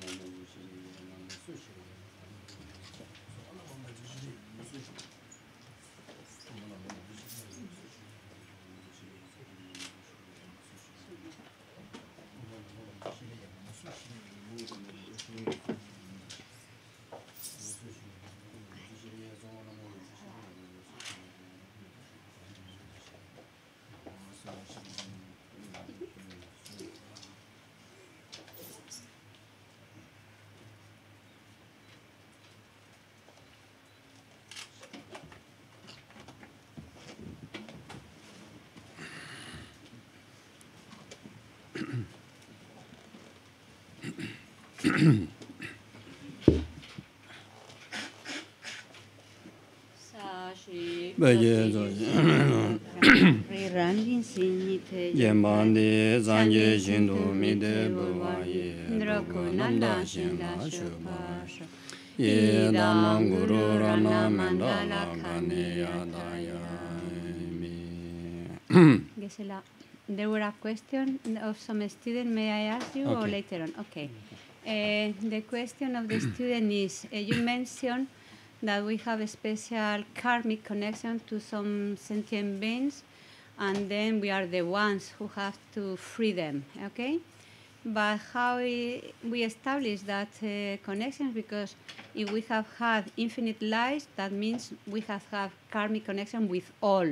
нормальная, лучше, нормальная сущность. bhagye mide shinda ye guru rana mandala kane yadaya there were a question of some student, may I ask you, okay. or later on? Okay. Uh, the question of the student is uh, you mentioned that we have a special karmic connection to some sentient beings, and then we are the ones who have to free them, okay? But how we, establish that uh, connection? Because if we have had infinite lives, that means we have had karmic connection with all.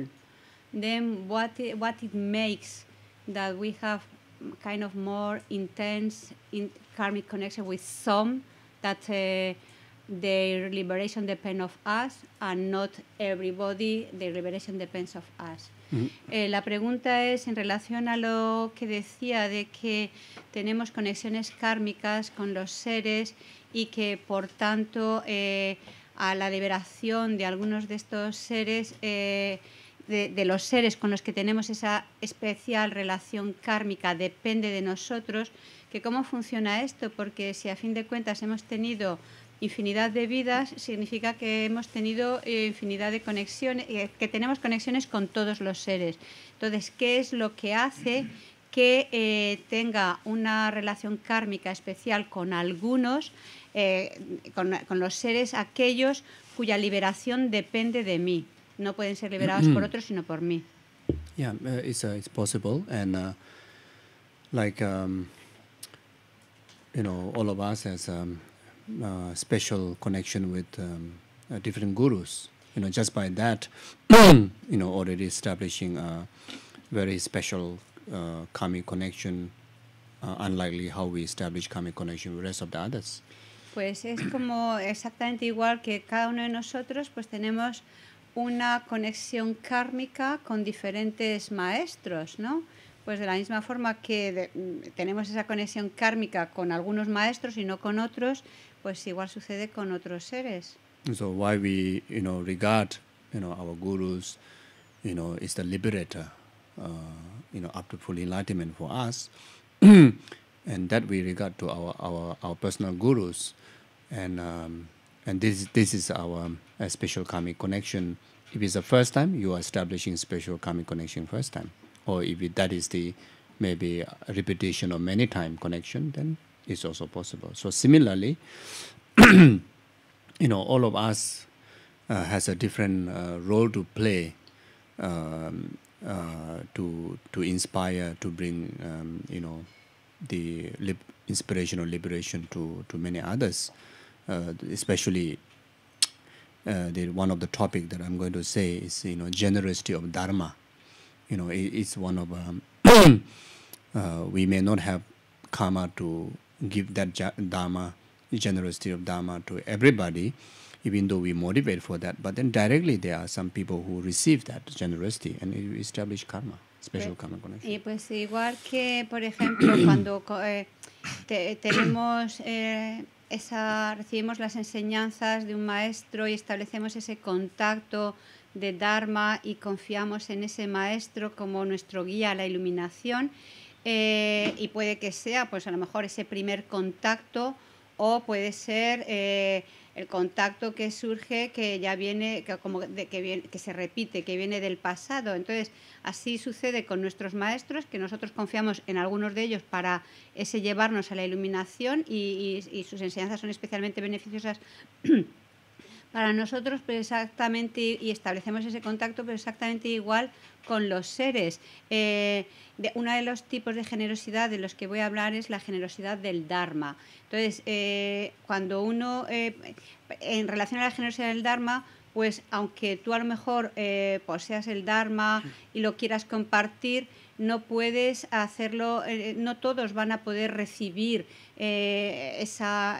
Then what it, what it makes that we have kind of more intense in karmic connection with some that uh, their liberation depends of us and not everybody their liberation depends of us. Mm-hmm. Eh, la pregunta es en relación a lo que decía de que tenemos conexiones kármicas con los seres y que por tanto eh, a la liberación de algunos de estos seres eh, de, los seres con los que tenemos esa especial relación kármica depende de nosotros, que cómo funciona esto, porque si a fin de cuentas hemos tenido infinidad de vidas, significa que hemos tenido eh, infinidad de conexiones, eh, que tenemos conexiones con todos los seres. Entonces, ¿qué es lo que hace que eh, tenga una relación kármica especial con algunos, con los seres aquellos cuya liberación depende de mí? no pueden ser liberados por otros, sino por mí. Yeah, uh, it's, uh, it's possible. And uh, like, um, you know, all of us has a um, uh, special connection with um, uh, different gurus. You know, just by that, you know, already establishing a very special uh, karmic connection, uh, unlikely how we establish karmic connection with the rest of the others. Pues es como exactamente igual que cada uno de nosotros, pues tenemos una conexión kármica con diferentes maestros, ¿no? Pues de la misma forma que mm, tenemos esa conexión kármica con algunos maestros y no con otros, pues igual sucede con otros seres. So why we, you know, regard, you know, our gurus, you know, is the liberator, uh, you know, up to full enlightenment for us, and that we regard to our our our personal gurus, and um, and this this is our um, special karmic connection. If it's the first time, you are establishing special karmic connection first time, or if it, that is the maybe repetition of many time connection, then it's also possible. So similarly, you know, all of us uh, has a different uh, role to play um, uh, to to inspire, to bring um, you know the lib- inspiration or liberation to to many others. Uh, especially uh, the, one of the topic that I'm going to say is you know generosity of dharma. You know, it, it's one of um, uh, we may not have karma to give that dharma generosity of dharma to everybody, even though we motivate for that. But then directly there are some people who receive that generosity and establish karma, special karma connection. Y pues igual que, por ejemplo, cuando eh, te, tenemos eh, recibimos las enseñanzas de un maestro y establecemos ese contacto de Dharma y confiamos en ese maestro como nuestro guía a la iluminación. Eh, y puede que sea, pues a lo mejor ese primer contacto o puede ser eh, el contacto que surge que ya viene, que, como que, que se repite, que viene del pasado. Entonces, así sucede con nuestros maestros, que nosotros confiamos en algunos de ellos para ese llevarnos a la iluminación y sus enseñanzas son especialmente beneficiosas. para nosotros, pero pues, exactamente, y establecemos ese contacto, pero exactamente igual con los seres. Eh, uno de los tipos de generosidad de los que voy a hablar es la generosidad del Dharma. Entonces, eh, cuando uno, eh, en relación a la generosidad del Dharma, pues aunque tú a lo mejor poseas el Dharma y lo quieras compartir, no puedes hacerlo, eh, eh, no todos van a poder recibir eh, esa...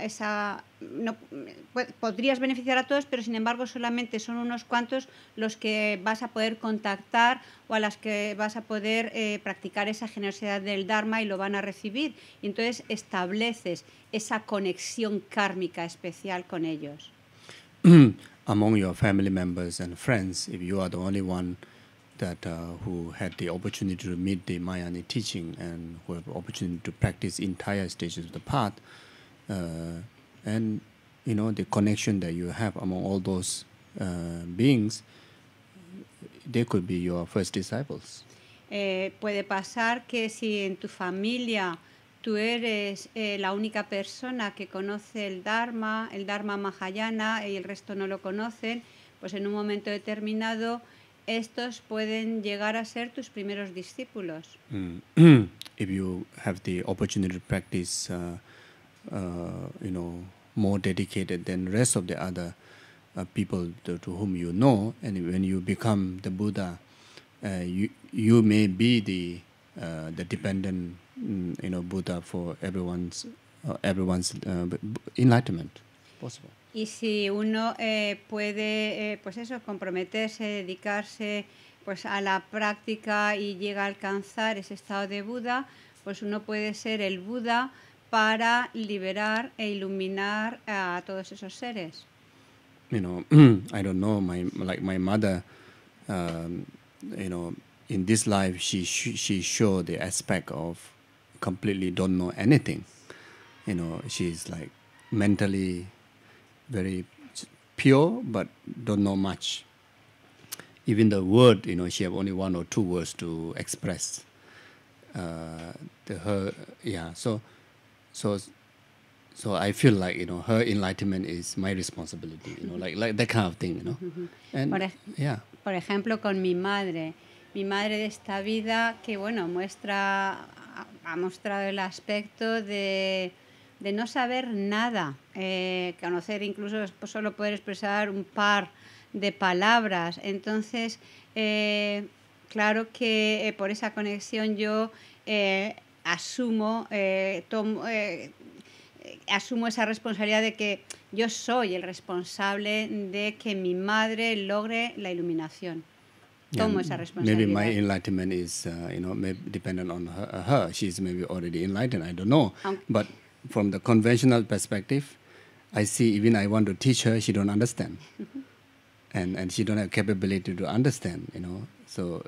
Pues, podrías beneficiar a todos, pero sin embargo solamente son unos cuantos los que vas a poder contactar o a las que vas a poder practicar esa generosidad del Dharma y lo van a recibir. entonces estableces esa conexión kármica especial con ellos. Among your family members and friends, if you are the only one that uh, who had the opportunity to meet the Mayani teaching and who have opportunity to practice entire stages of the path, uh, and you know the connection that you have among all those uh, beings, they could be your first disciples. Eh, puede pasar que si en tu familia tú eres eh, la única persona que conoce el Dharma, el Dharma Mahayana y el resto no lo conocen, pues en un momento determinado estos pueden llegar a ser tus primeros discípulos. Mm. If you have the opportunity to practice, uh, uh, you know, more dedicated than rest of the other uh, people to, to, whom you know, and when you become the Buddha, uh, you you may be the uh, the dependent, mm, you know, Buddha for everyone's uh, everyone's enlightenment. Possible. y si uno eh, puede, eh, pues eso, comprometerse, dedicarse pues a la práctica y llega a alcanzar ese estado de Buda, pues uno puede ser el Buda para liberar e iluminar a todos esos seres. You know, I don't know, my like my mother, um, you know, in this life she she showed the aspect of completely don't know anything. You know, she's like mentally very pure but don't know much. Even the word, you know, she have only one or two words to express uh, the, her. Yeah, so so so I feel like you know her enlightenment is my responsibility. You know, like like that kind of thing. You know, mm-hmm. and por yeah. Por ejemplo, con mi madre. mi madre de esta vida que bueno muestra ha mostrado el aspecto de de no saber nada, eh, conocer incluso pues, solo poder expresar un par de palabras. Entonces, eh, claro que eh, por esa conexión yo asumo, tomo, asumo esa responsabilidad de que yo soy el responsable de que mi madre logre la iluminación. Tomo esa responsabilidad. Maybe my enlightenment is, uh, you know, dependent on her, She's maybe already enlightened. I don't know, from the conventional perspective, I see even I want to teach her, she don't understand. and and she don't have capability to understand, you know. So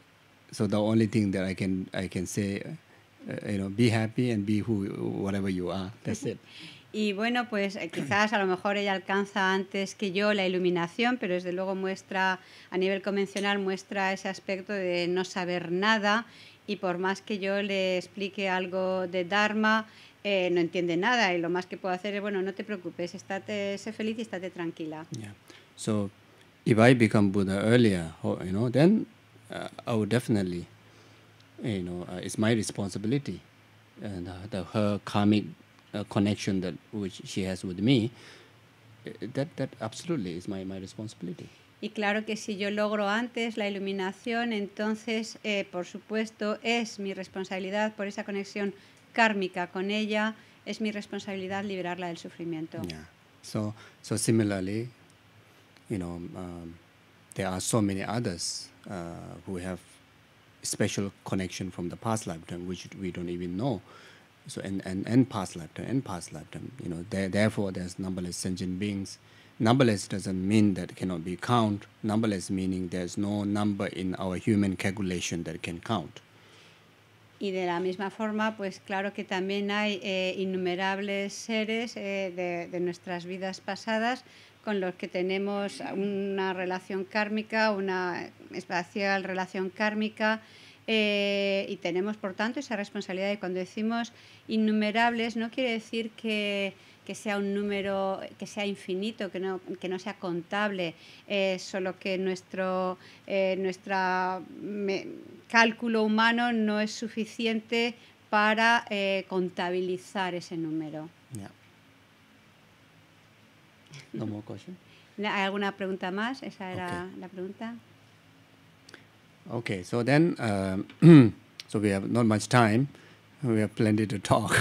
so the only thing that I can I can say uh, you know, be happy and be who whatever you are. That's it. Y bueno, pues eh, quizás a lo mejor ella alcanza antes que yo la iluminación, pero desde luego muestra, a nivel convencional, muestra ese aspecto de no saber nada y por más que yo le explique algo de Dharma, eh, no entiende nada y lo más que puedo hacer es, bueno, no te preocupes, estate, sé feliz y estate tranquila. Yeah. So, if I become Buddha earlier, you know, then uh, I would definitely, you know, uh, it's my responsibility and uh, the, her karmic connection that which she has with me, that, that absolutely is my, my responsibility. Y claro que si yo logro antes la iluminación, entonces, eh, por supuesto, es mi responsabilidad por esa conexión kármica con ella, es mi responsabilidad liberarla del sufrimiento. Yeah. So, so similarly, you know, um, there are so many others uh, who have special connection from the past lifetime, which we don't even know. So, and, and, and past lifetime, and past lifetime, you know, there, therefore there's numberless sentient beings. Numberless doesn't mean that cannot be count. Numberless meaning there's no number in our human calculation that can count. Y de la misma forma, pues claro que también hay eh, innumerables seres eh, de, nuestras vidas pasadas con los que tenemos una relación kármica, una espacial relación kármica, eh, y tenemos por tanto esa responsabilidad. Y cuando decimos innumerables, no quiere decir que que sea un número que sea infinito, que no, que no sea contable, eh, solo que nuestro eh, nuestra cálculo humano no es suficiente para eh, contabilizar ese número. No ¿Hay alguna pregunta más? Esa era la pregunta. Okay, so then, uh, so we have not much time. We have plenty to talk.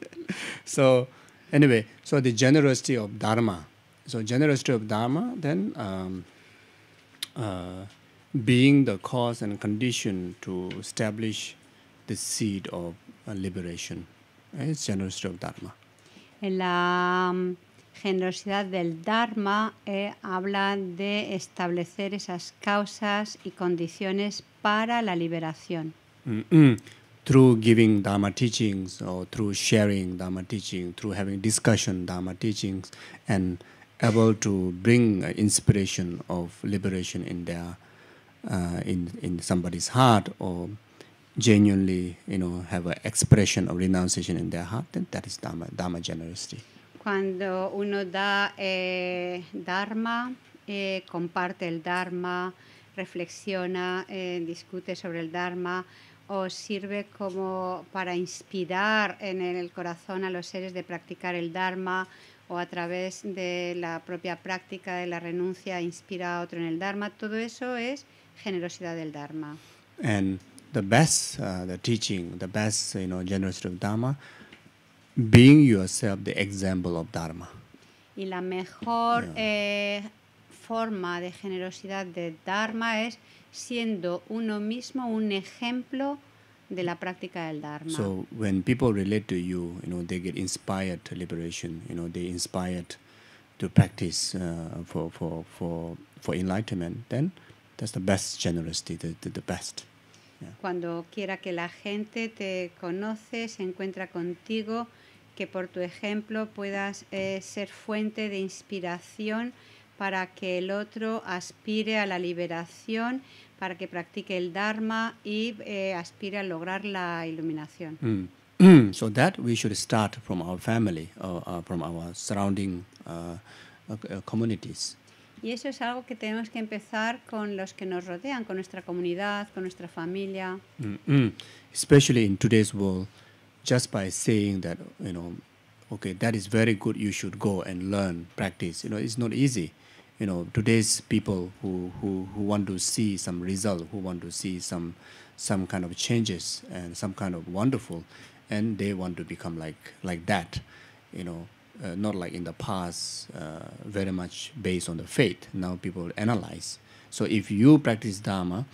so Anyway, so the generosity of Dharma. So generosity of Dharma, then um, uh, being the cause and condition to establish the seed of uh, liberation. Eh, it's generosity of Dharma. la um, generosidad del Dharma eh, habla de establecer esas causas y condiciones para la liberación. Mm -hmm through giving Dharma teachings or through sharing Dharma teaching, through having discussion Dharma teachings, and able to bring inspiration of liberation in their uh, in in somebody's heart or genuinely you know have an expression of renunciation in their heart, then that is Dharma, Dharma generosity. Cuando uno da eh, Dharma, eh, comparte el Dharma, reflexiona, eh, discute sobre el Dharma, O sirve como para inspirar en el corazón a los seres de practicar el Dharma o a través de la propia práctica de la renuncia inspira a otro en el Dharma. Todo eso es generosidad del Dharma. And the best uh, the teaching, the best you know of Dharma, being yourself the example of Dharma. Y la mejor eh, forma de generosidad de Dharma es siendo uno mismo un ejemplo de la práctica del Dharma. So when people relate to you, you know, they get inspired to liberation, you know, they inspired to practice uh, for, for, for, for enlightenment, then that's the best generosity, the, the, best. Cuando quiera que la gente te conoce, se encuentra contigo, que por tu ejemplo puedas eh, ser fuente de inspiración para que el otro aspire a la liberación para que practique el Dharma y eh, aspire a lograr la iluminación. Mm. so that we should start from our family, or, uh, uh, from our surrounding uh, uh, uh, communities. Y eso es algo que tenemos que empezar con los que nos rodean, con nuestra comunidad, con nuestra familia. Mm-hmm. Especially in today's world, just by saying that, you know, okay, that is very good, you should go and learn, practice, you know, it's not easy. you know today's people who, who, who want to see some result who want to see some some kind of changes and some kind of wonderful and they want to become like like that you know uh, not like in the past uh, very much based on the faith now people analyze so if you practice dharma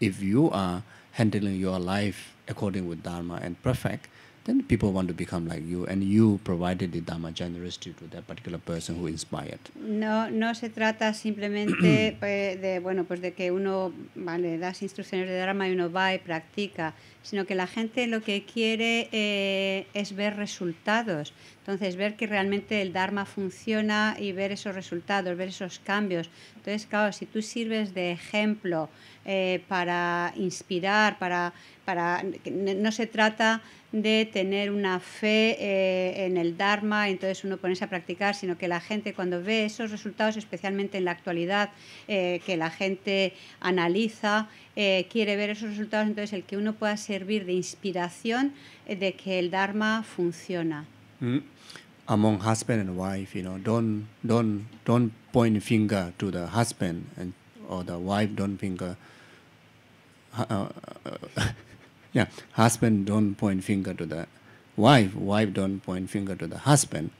if you are handling your life according with dharma and perfect then people want to become like you, and you provided the Dharma generosity to that particular person who inspired. No, no se trata simplemente de, bueno, pues de que uno vale, das instrucciones de Dharma y uno va y practica. sino que la gente lo que quiere eh, es ver resultados. Entonces, ver que realmente el Dharma funciona y ver esos resultados, ver esos cambios. Entonces, claro, si tú sirves de ejemplo eh, para inspirar, para, no se trata de tener una fe eh, en el Dharma, entonces uno ponerse a practicar, sino que la gente cuando ve esos resultados, especialmente en la actualidad, que la gente analiza eh, quiere ver esos resultados, entonces el que uno pueda servir de inspiración de que el Dharma funciona. Mm. Among husband and wife, you know, don't, don't, don't point finger to the husband and, or the wife don't finger. Uh, uh, yeah, husband don't point finger to the wife, wife don't point finger to the husband,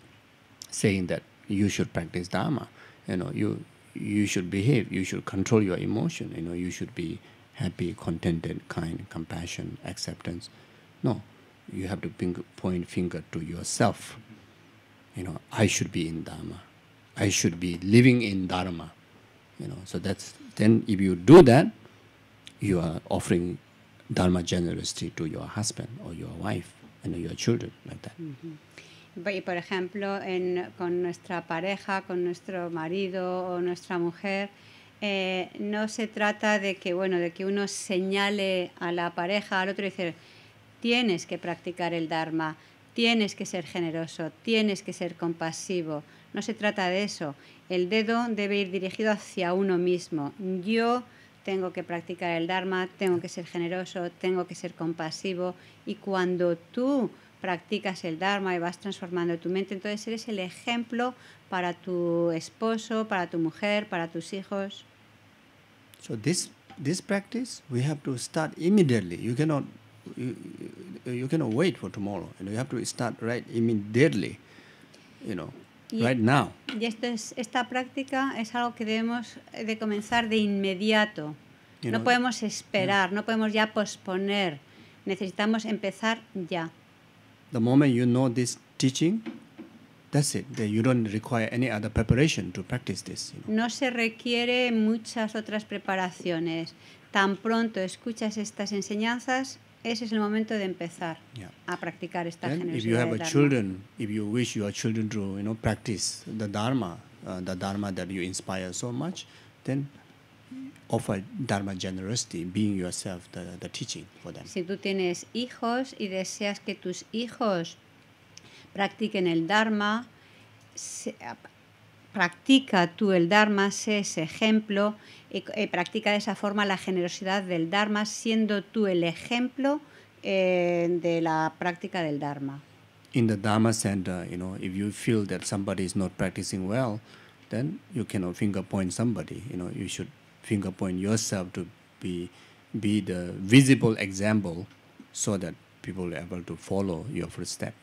saying that you should practice dharma. You know, you you should behave, you should control your emotion. You know, you should be happy, contented, kind, compassion, acceptance. No, you have to point finger to yourself. You know, I should be in Dharma. I should be living in Dharma. You know, so that's then if you do that, you are offering Dharma generosity to your husband or your wife and your children like that. Mm -hmm. Y por ejemplo, en, con nuestra pareja, con nuestro marido o nuestra mujer, Eh, no se trata de que, bueno, de que uno señale a la pareja, al otro y decir, tienes que practicar el Dharma, tienes que ser generoso, tienes que ser compasivo. No se trata de eso. El dedo debe ir dirigido hacia uno mismo. Yo tengo que practicar el Dharma, tengo que ser generoso, tengo que ser compasivo. Y cuando tú practicas el Dharma y vas transformando tu mente, entonces eres el ejemplo para tu esposo, para tu mujer, para tus hijos. So this this practice we have to start immediately. You cannot you, you cannot wait for tomorrow. You, you have to start right immediately. You know, right now. Y esto es esta práctica es algo que debemos eh, de comenzar de inmediato. no podemos esperar, no podemos ya posponer. Necesitamos empezar ya. the moment you know this teaching, that's it. You don't require any other preparation to practice this. You know. No se requiere muchas otras preparaciones. Tan pronto escuchas estas enseñanzas, ese es el momento de empezar yeah. a practicar esta Then generosidad. If you have a children, if you wish your children to, you know, practice the dharma, uh, the dharma that you inspire so much, then offer Dharma generosity, being yourself the, the teaching for them. Si tú tienes hijos y deseas que tus hijos practiquen el Dharma, practica tú el Dharma, sé ese ejemplo, y practica de esa forma la generosidad del Dharma, siendo tú el ejemplo eh, de la práctica del Dharma. In the Dharma center, you know, if you feel that somebody is not practicing well, then you cannot finger point somebody. You know, you should fingerpoint yourself to be be the visible example so that people are able to follow your step.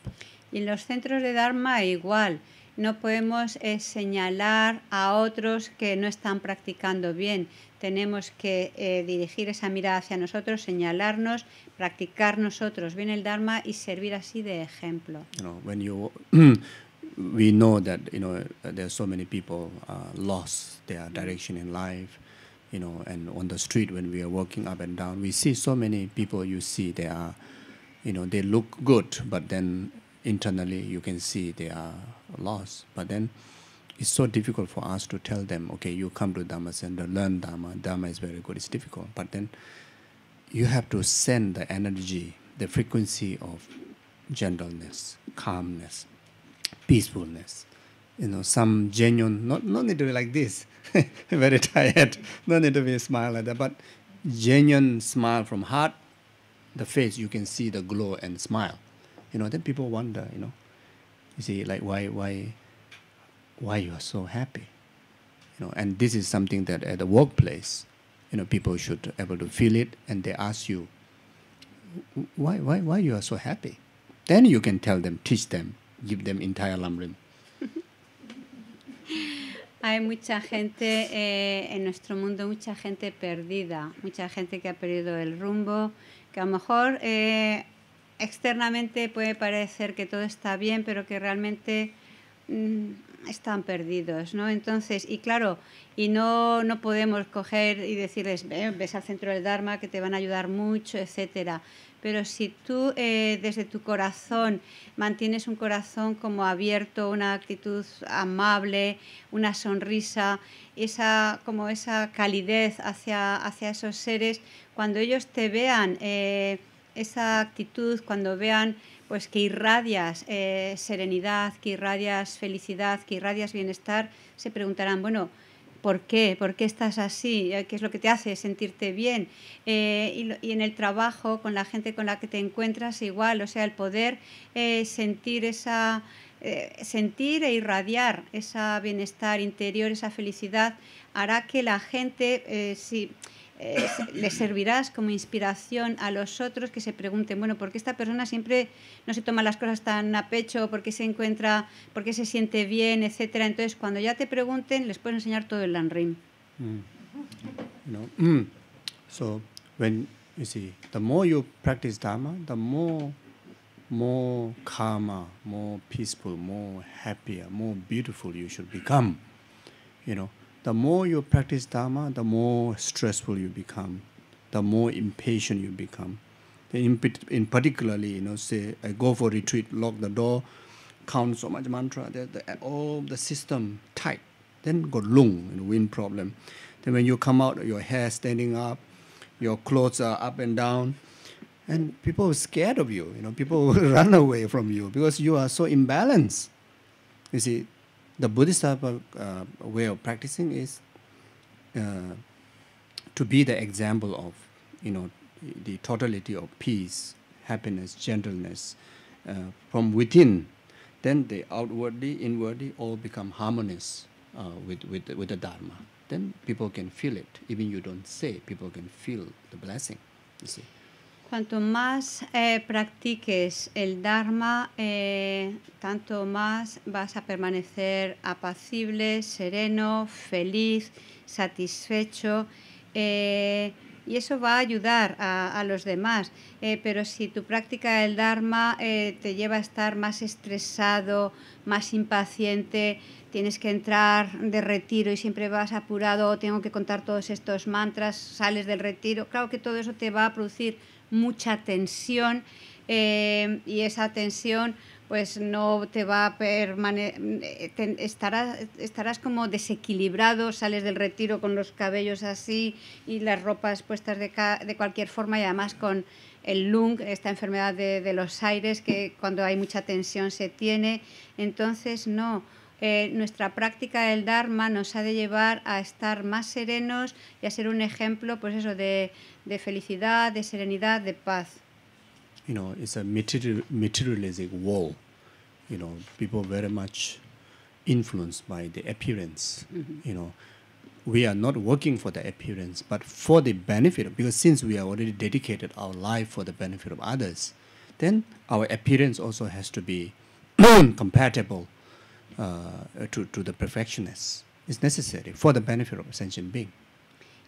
Y en los centros de Dharma igual. No podemos eh, señalar a otros que no están practicando bien. Tenemos que eh, dirigir esa mirada hacia nosotros, señalarnos, practicar nosotros bien el Dharma y servir así de ejemplo. No, know, when you we know that you know are so many people uh, lost their direction in life. you know, and on the street when we are walking up and down, we see so many people you see they are, you know, they look good, but then internally you can see they are lost. But then it's so difficult for us to tell them, okay, you come to Dharma Center, learn Dharma, Dharma is very good, it's difficult. But then you have to send the energy, the frequency of gentleness, calmness, peacefulness. You know, some genuine, not, not be like this, very tired. No need to be a smile like that. But genuine smile from heart, the face, you can see the glow and smile. You know, then people wonder, you know, you see, like why, why, why you are so happy, you know. And this is something that at the workplace, you know, people should able to feel it, and they ask you, why, why, why you are so happy. Then you can tell them, teach them, give them entire lamrim. Hay mucha gente eh, en nuestro mundo, mucha gente perdida, mucha gente que ha perdido el rumbo, que a lo mejor eh, externamente puede parecer que todo está bien, pero que realmente mm, están perdidos, ¿no? Entonces, y claro, y no, no podemos coger y decirles, ves al centro del Dharma que te van a ayudar mucho, etcétera pero si tú eh, desde tu corazón mantienes un corazón como abierto, una actitud amable, una sonrisa, esa, como esa calidez hacia, hacia esos seres, cuando ellos te vean eh, esa actitud, cuando vean pues que irradias eh, serenidad, que irradias felicidad, que irradias bienestar, se preguntarán, bueno, por qué, por qué estás así, eh, qué es lo que te hace sentirte bien. Eh, y, en el trabajo, con la gente con la que te encuentras, igual, o sea, el poder eh, sentir esa sentir e irradiar ese bienestar interior, esa felicidad, hará que la gente, sí. Eh, les servirás como inspiración a los otros que se pregunten, bueno, ¿por qué esta persona siempre no se toma las cosas tan a pecho? ¿Por qué se encuentra, por qué se siente bien, etcétera? Entonces, cuando ya te pregunten, les puedes enseñar todo el Lanrim. Mm. Mm. so when you see, the more you practice Dharma, the more more more peaceful, more happier, more beautiful you should become. You know, The more you practice dharma, the more stressful you become, the more impatient you become. In, in particularly, you know, say I go for retreat, lock the door, count so much mantra, the, all the system tight. Then got lung, you know, wind problem. Then when you come out, your hair standing up, your clothes are up and down, and people are scared of you. You know, people run away from you because you are so imbalanced. You see, the Buddhist uh, way of practicing is uh, to be the example of, you know, the totality of peace, happiness, gentleness uh, from within. Then the outwardly, inwardly all become harmonious uh, with, with, with the Dharma. Then people can feel it. Even you don't say, people can feel the blessing, you see. cuanto más eh, practiques el Dharma, eh, tanto más vas a permanecer apacible, sereno, feliz, satisfecho. Eh, y eso va a ayudar a, los demás. pero si tu práctica del Dharma te lleva a estar más estresado, más impaciente, tienes que entrar de retiro y siempre vas apurado, oh, tengo que contar todos estos mantras, sales del retiro, claro que todo eso te va a producir mucha tensión eh, y esa tensión pues no te va a permanecer, eh, estarás, como desequilibrado, sales del retiro con los cabellos así y las ropas puestas de, de cualquier forma y además con el lung, esta enfermedad de los aires que cuando hay mucha tensión se tiene, entonces no, eh, nuestra práctica del Dharma nos ha de llevar a estar más serenos y a ser un ejemplo, pues eso, de, felicidad, de serenidad, de paz. You know, it's a materialistic wall. You know, people very much influenced by the appearance. Mm-hmm. You know, we are not working for the appearance, but for the benefit. Because since we are already dedicated our life for the benefit of others, then our appearance also has to be compatible Uh, to, the perfectionist necessary for the benefit of sentient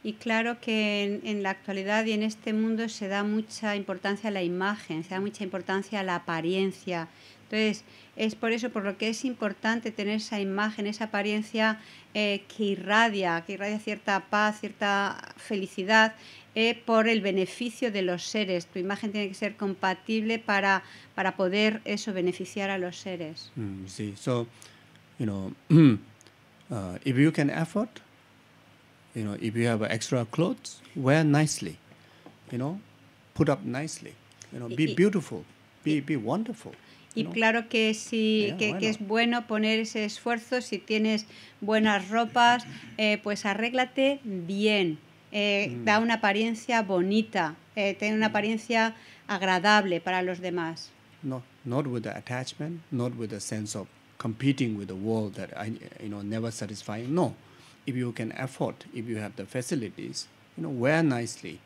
Y claro que en, la actualidad y en este mundo se da mucha importancia a la imagen, se da mucha importancia a la apariencia. Entonces, es por eso por lo que es importante tener esa imagen, esa apariencia eh, que irradia, que irradia cierta paz, cierta felicidad, eh, por el beneficio de los seres. Tu imagen tiene que ser compatible para, para poder eso beneficiar a los seres. Mm, sí, so you know, uh, if you can afford, you know, if you have extra clothes, wear nicely, you know, put up nicely, you know, be beautiful, be, be wonderful. Y claro que sí, que, que, es bueno poner ese esfuerzo. Si tienes buenas ropas, eh, pues arréglate bien. Eh, mm. Da una apariencia bonita, eh, una mm. apariencia agradable para los demás. No, not with the attachment, not with the sense of competing with the world that I, you know, never satisfying. No, if you can afford, if you have the facilities, you know, wear nicely,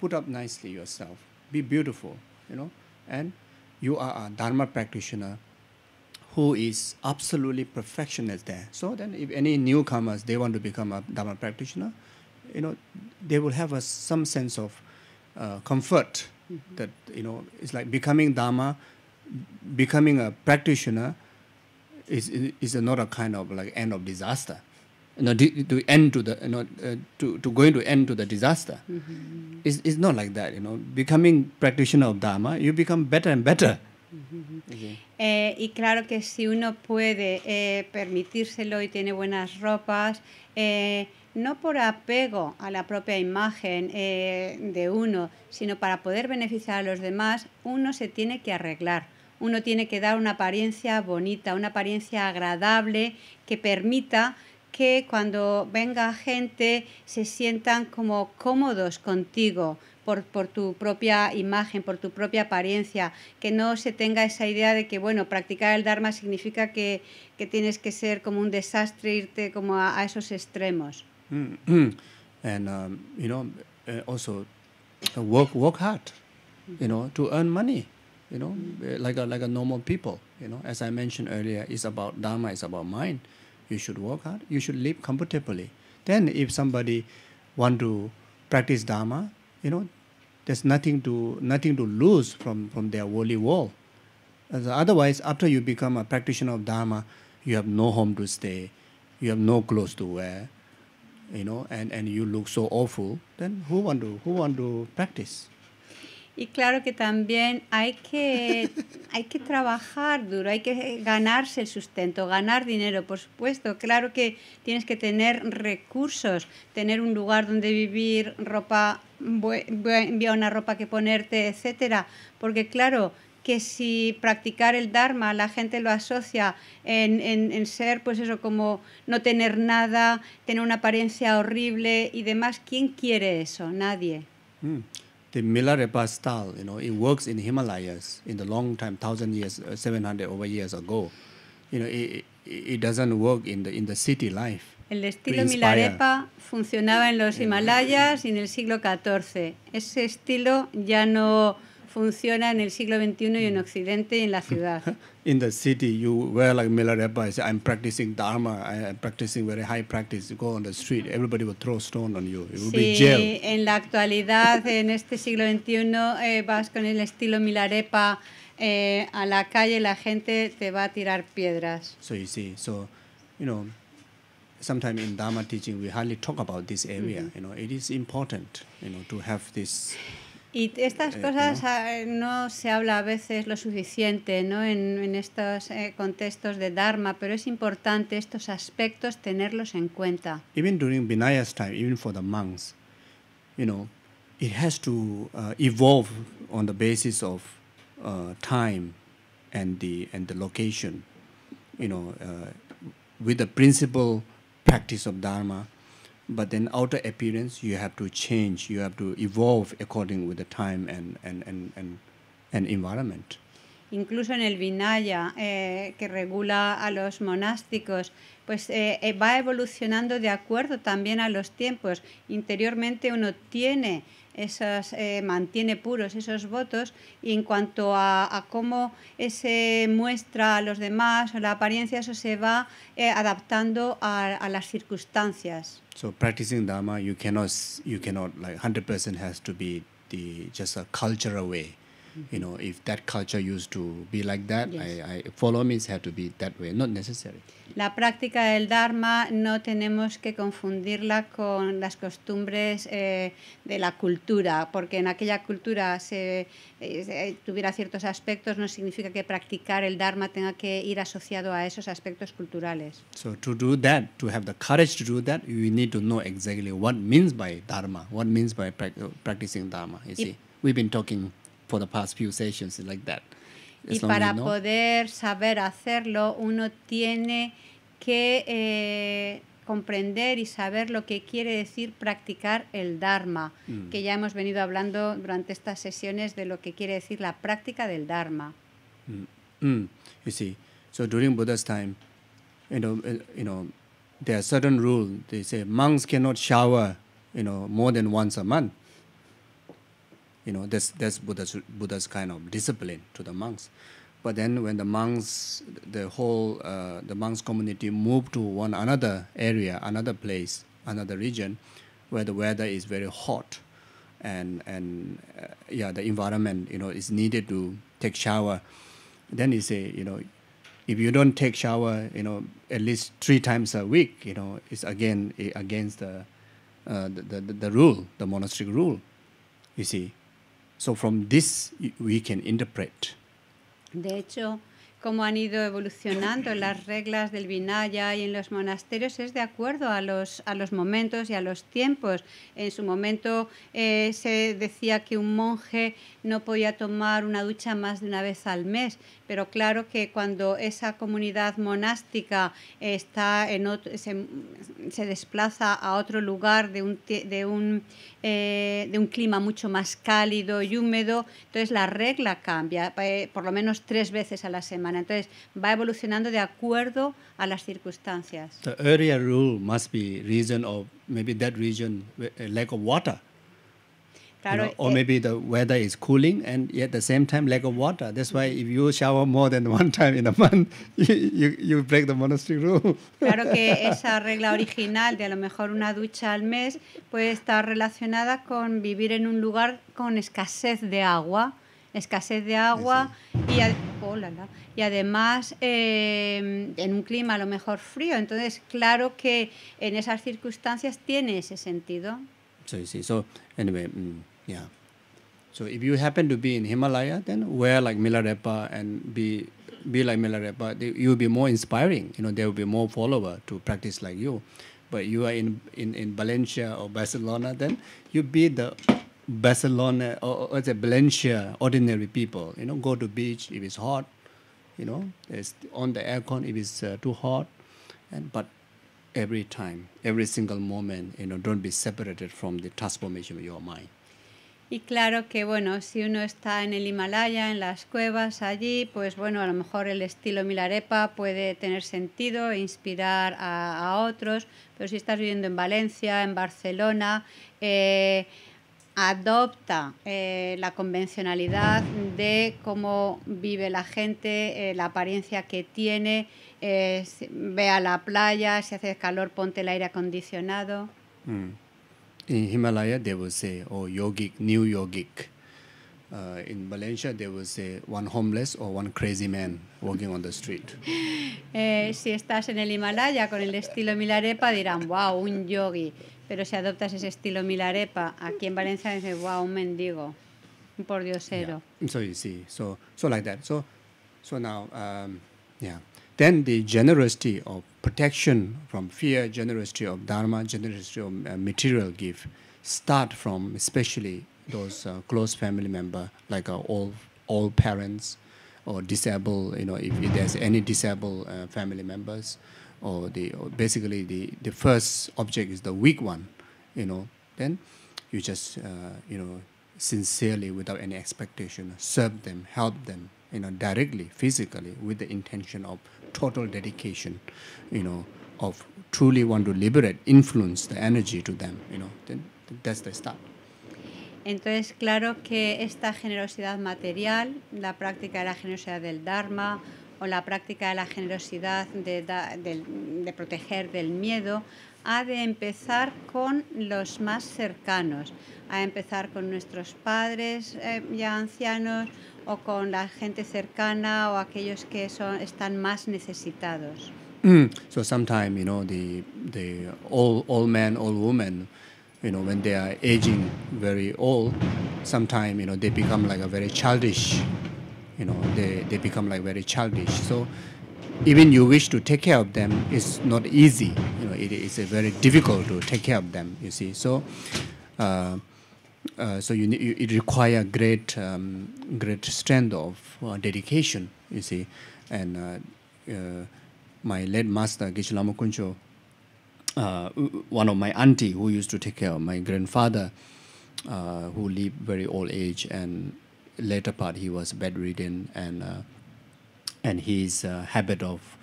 put up nicely yourself, be beautiful, you know, and you are a Dharma practitioner who is absolutely perfectionist there. So then, if any newcomers they want to become a Dharma practitioner, you know, they will have a, some sense of uh, comfort mm-hmm. that you know it's like becoming Dharma, becoming a practitioner is is not a kind of like end of disaster. no know, to, end to the you know, uh, to to going to end to the disaster. Mm-hmm. It's, not like that. You know, becoming practitioner of Dharma, you become better and better. Mm-hmm. Eh, y claro que si uno puede eh, permitírselo y tiene buenas ropas, eh, no por apego a la propia imagen eh, de uno, sino para poder beneficiar a los demás, uno se tiene que arreglar uno tiene que dar una apariencia bonita, una apariencia agradable que permita que cuando venga gente se sientan como cómodos contigo por, tu propia imagen, por tu propia apariencia, que no se tenga esa idea de que, bueno, practicar el Dharma significa que, tienes que ser como un desastre, irte como a, esos extremos. Mm-hmm. And, um, you know, eh, also work hard, you know, to earn money. you know, uh, like a, like a normal people. You know, as I mentioned earlier, it's about dharma, it's about mind. You should work hard. You should live comfortably. Then, if somebody want to practice dharma, you know, there's nothing to nothing to lose from from their worldly world. As otherwise, after you become a practitioner of dharma, you have no home to stay, you have no clothes to wear, you know, and, and you look so awful. Then who want to who want to practice? Y claro que también hay que, hay que trabajar duro, hay que ganarse el sustento, ganar dinero, por supuesto. Claro que tienes que tener recursos, tener un lugar donde vivir, ropa, una ropa que ponerte, etcétera. Porque claro, que si practicar el Dharma la gente lo asocia en, ser, pues eso, como no tener nada, tener una apariencia horrible y demás, ¿quién quiere eso? Nadie. Mm. the Milarepa style, you know, it works in Himalayas in the long time, thousand years, uh, seven hundred over years ago. You know, it, it doesn't work in the in the city life. El estilo Milarepa funcionaba en los Himalayas en el siglo XIV. Ese estilo ya no funciona en el siglo XXI y en mm. Occidente y en la ciudad. In the city, you wear like Milarepa. say, I'm practicing Dharma. I'm practicing very high practice. You go on the street, everybody will throw stone on you. It will sí, be jail. en la actualidad, en este siglo XXI, eh, vas con el estilo Milarepa eh, a la calle, la gente te va a tirar piedras. So you see, so, you know, sometimes in Dharma teaching, we hardly talk about this area. Mm -hmm. You know, it is important, you know, to have this... Y estas eh, cosas ah, ¿no? se habla a veces lo suficiente ¿no? en, en estos eh, contextos de Dharma, pero es importante estos aspectos tenerlos en cuenta. Even during Vinaya's time, even for the monks, you know, it has to uh, evolve on the basis of uh, time and the, and the location. You know, uh, with the principal practice of Dharma, but then outer appearance you have to change you have to evolve according with the time and and and and, and environment incluso en el Vinaya, eh, que regula a los monásticos, pues eh, eh va evolucionando de acuerdo también a los tiempos. Interiormente uno tiene esas, eh, mantiene puros esos votos y en cuanto a, a, cómo se muestra a los demás o la apariencia, eso se va eh, adaptando a, a, las circunstancias. So practicing Dharma, you cannot, you cannot like 100% has to be the, just a cultural way you know, if that culture used to be like that, I, I, follow means have to be that way, not necessary. La práctica del Dharma no tenemos que confundirla con las costumbres eh, de la cultura, porque en aquella cultura se, eh, eh, tuviera ciertos aspectos, no significa que practicar el Dharma tenga que ir asociado a esos aspectos culturales. So to do that, to have the courage to do that, we need to know exactly what means by Dharma, what means by practicing Dharma, you see. We've been talking for the past few sessions like that. y para poder saber hacerlo, uno tiene que eh, comprender y saber lo que quiere decir practicar el Dharma, mm. que ya hemos venido hablando durante estas sesiones de lo que quiere decir la práctica del Dharma. Mm. mm. You see, so during Buddha's time, you know, eh, you know, there are certain rules. They say monks cannot shower, you know, more than once a month. You know, that's that's Buddha's Buddha's kind of discipline to the monks. But then when the monks, the whole uh, the monks community moved to one another area, another place, another region, where the weather is very hot, and and uh, yeah, the environment you know is needed to take shower. Then he say, you know, if you don't take shower, you know, at least three times a week, you know, it's again against the, uh, the, the, the rule, the monastic rule. You see, De hecho, cómo han ido evolucionando las reglas del Vinaya y en los monasterios es de acuerdo a los, a los momentos y a los tiempos. En su momento eh, se decía que un monje no podía tomar una ducha más de una vez al mes, pero claro que cuando esa comunidad monástica eh, está en se, se, desplaza a otro lugar de un, de, un, eh, de un clima mucho más cálido y húmedo, entonces la regla cambia eh, por lo menos tres veces a la semana. Entonces va evolucionando de acuerdo a las circunstancias. rule must be of maybe that region lack of water. Claro, you eh, maybe the weather is cooling and at the same time lack of water. That's why if you shower more than one time in a month, you, you, you break the monastery rule. Claro que esa regla original de a lo mejor una ducha al mes puede estar relacionada con vivir en un lugar con escasez de agua escasez de agua y, oh, la, la. y además eh, en un clima a lo mejor frío. Entonces, claro que en esas circunstancias tiene ese sentido. Sí, sí, so, anyway, mm, Yeah. So if you happen to be in Himalaya, then wear like Milarepa and be be like Milarepa. You will be more inspiring. You know, there will be more follower to practice like you. But you are in in, in Valencia or Barcelona, then you be the Barcelona or, or the Valencia ordinary people. You know, go to beach if it's hot. You know, it's on the aircon if it's uh, too hot. And but every time, every single moment, you know, don't be separated from the transformation of your mind. Y claro que bueno, si uno está en el Himalaya, en las cuevas allí, pues bueno, a lo mejor el estilo Milarepa puede tener sentido e inspirar a, otros, pero si estás viviendo en Valencia, en Barcelona, eh, adopta eh, la convencionalidad de cómo vive la gente, eh, la apariencia que tiene, ve a la playa, si hace calor ponte el aire acondicionado. Mm. in Himalaya, they will say, oh, yogic, new yogic. Uh, in Valencia, they will say one homeless or one crazy man walking on the street. Eh, si estás en el Himalaya con el estilo Milarepa, dirán, wow, un yogi. Pero si adoptas ese estilo Milarepa, aquí en Valencia, dicen, wow, un mendigo, un pordiosero. Yeah. So you see, so, so like that. So, so now, um, yeah. Then the generosity of protection from fear, generosity of dharma, generosity of uh, material gift start from especially those uh, close family member like uh, all all parents or disabled you know if, if there's any disabled uh, family members or the or basically the the first object is the weak one you know then you just uh, you know sincerely without any expectation serve them help them you know, directly, physically, with the intention of total dedication, you know, of truly want to liberate, influence the energy to them, you know, then that's the start. Entonces, claro que esta generosidad material, la práctica de la generosidad del Dharma o la práctica de la generosidad de, de, proteger del miedo, ha de empezar con los más cercanos, a empezar con nuestros padres eh, ya ancianos, o con la gente cercana o aquellos que son, están más necesitados. Mm. So sometimes, you know, the, the old, old men, old women, you know, when they are aging very old, sometimes, you know, they become like a very childish, you know, they, they become like very childish. So even you wish to take care of them, it's not easy. You know, it is very difficult to take care of them, you see. So uh, uh, so you, you it require great um, great strength of uh, dedication you see and uh, uh my late master Gichilama Kuncho uh, one of my auntie who used to take care of my grandfather who lived very old age and later part he was bedridden and and his habit of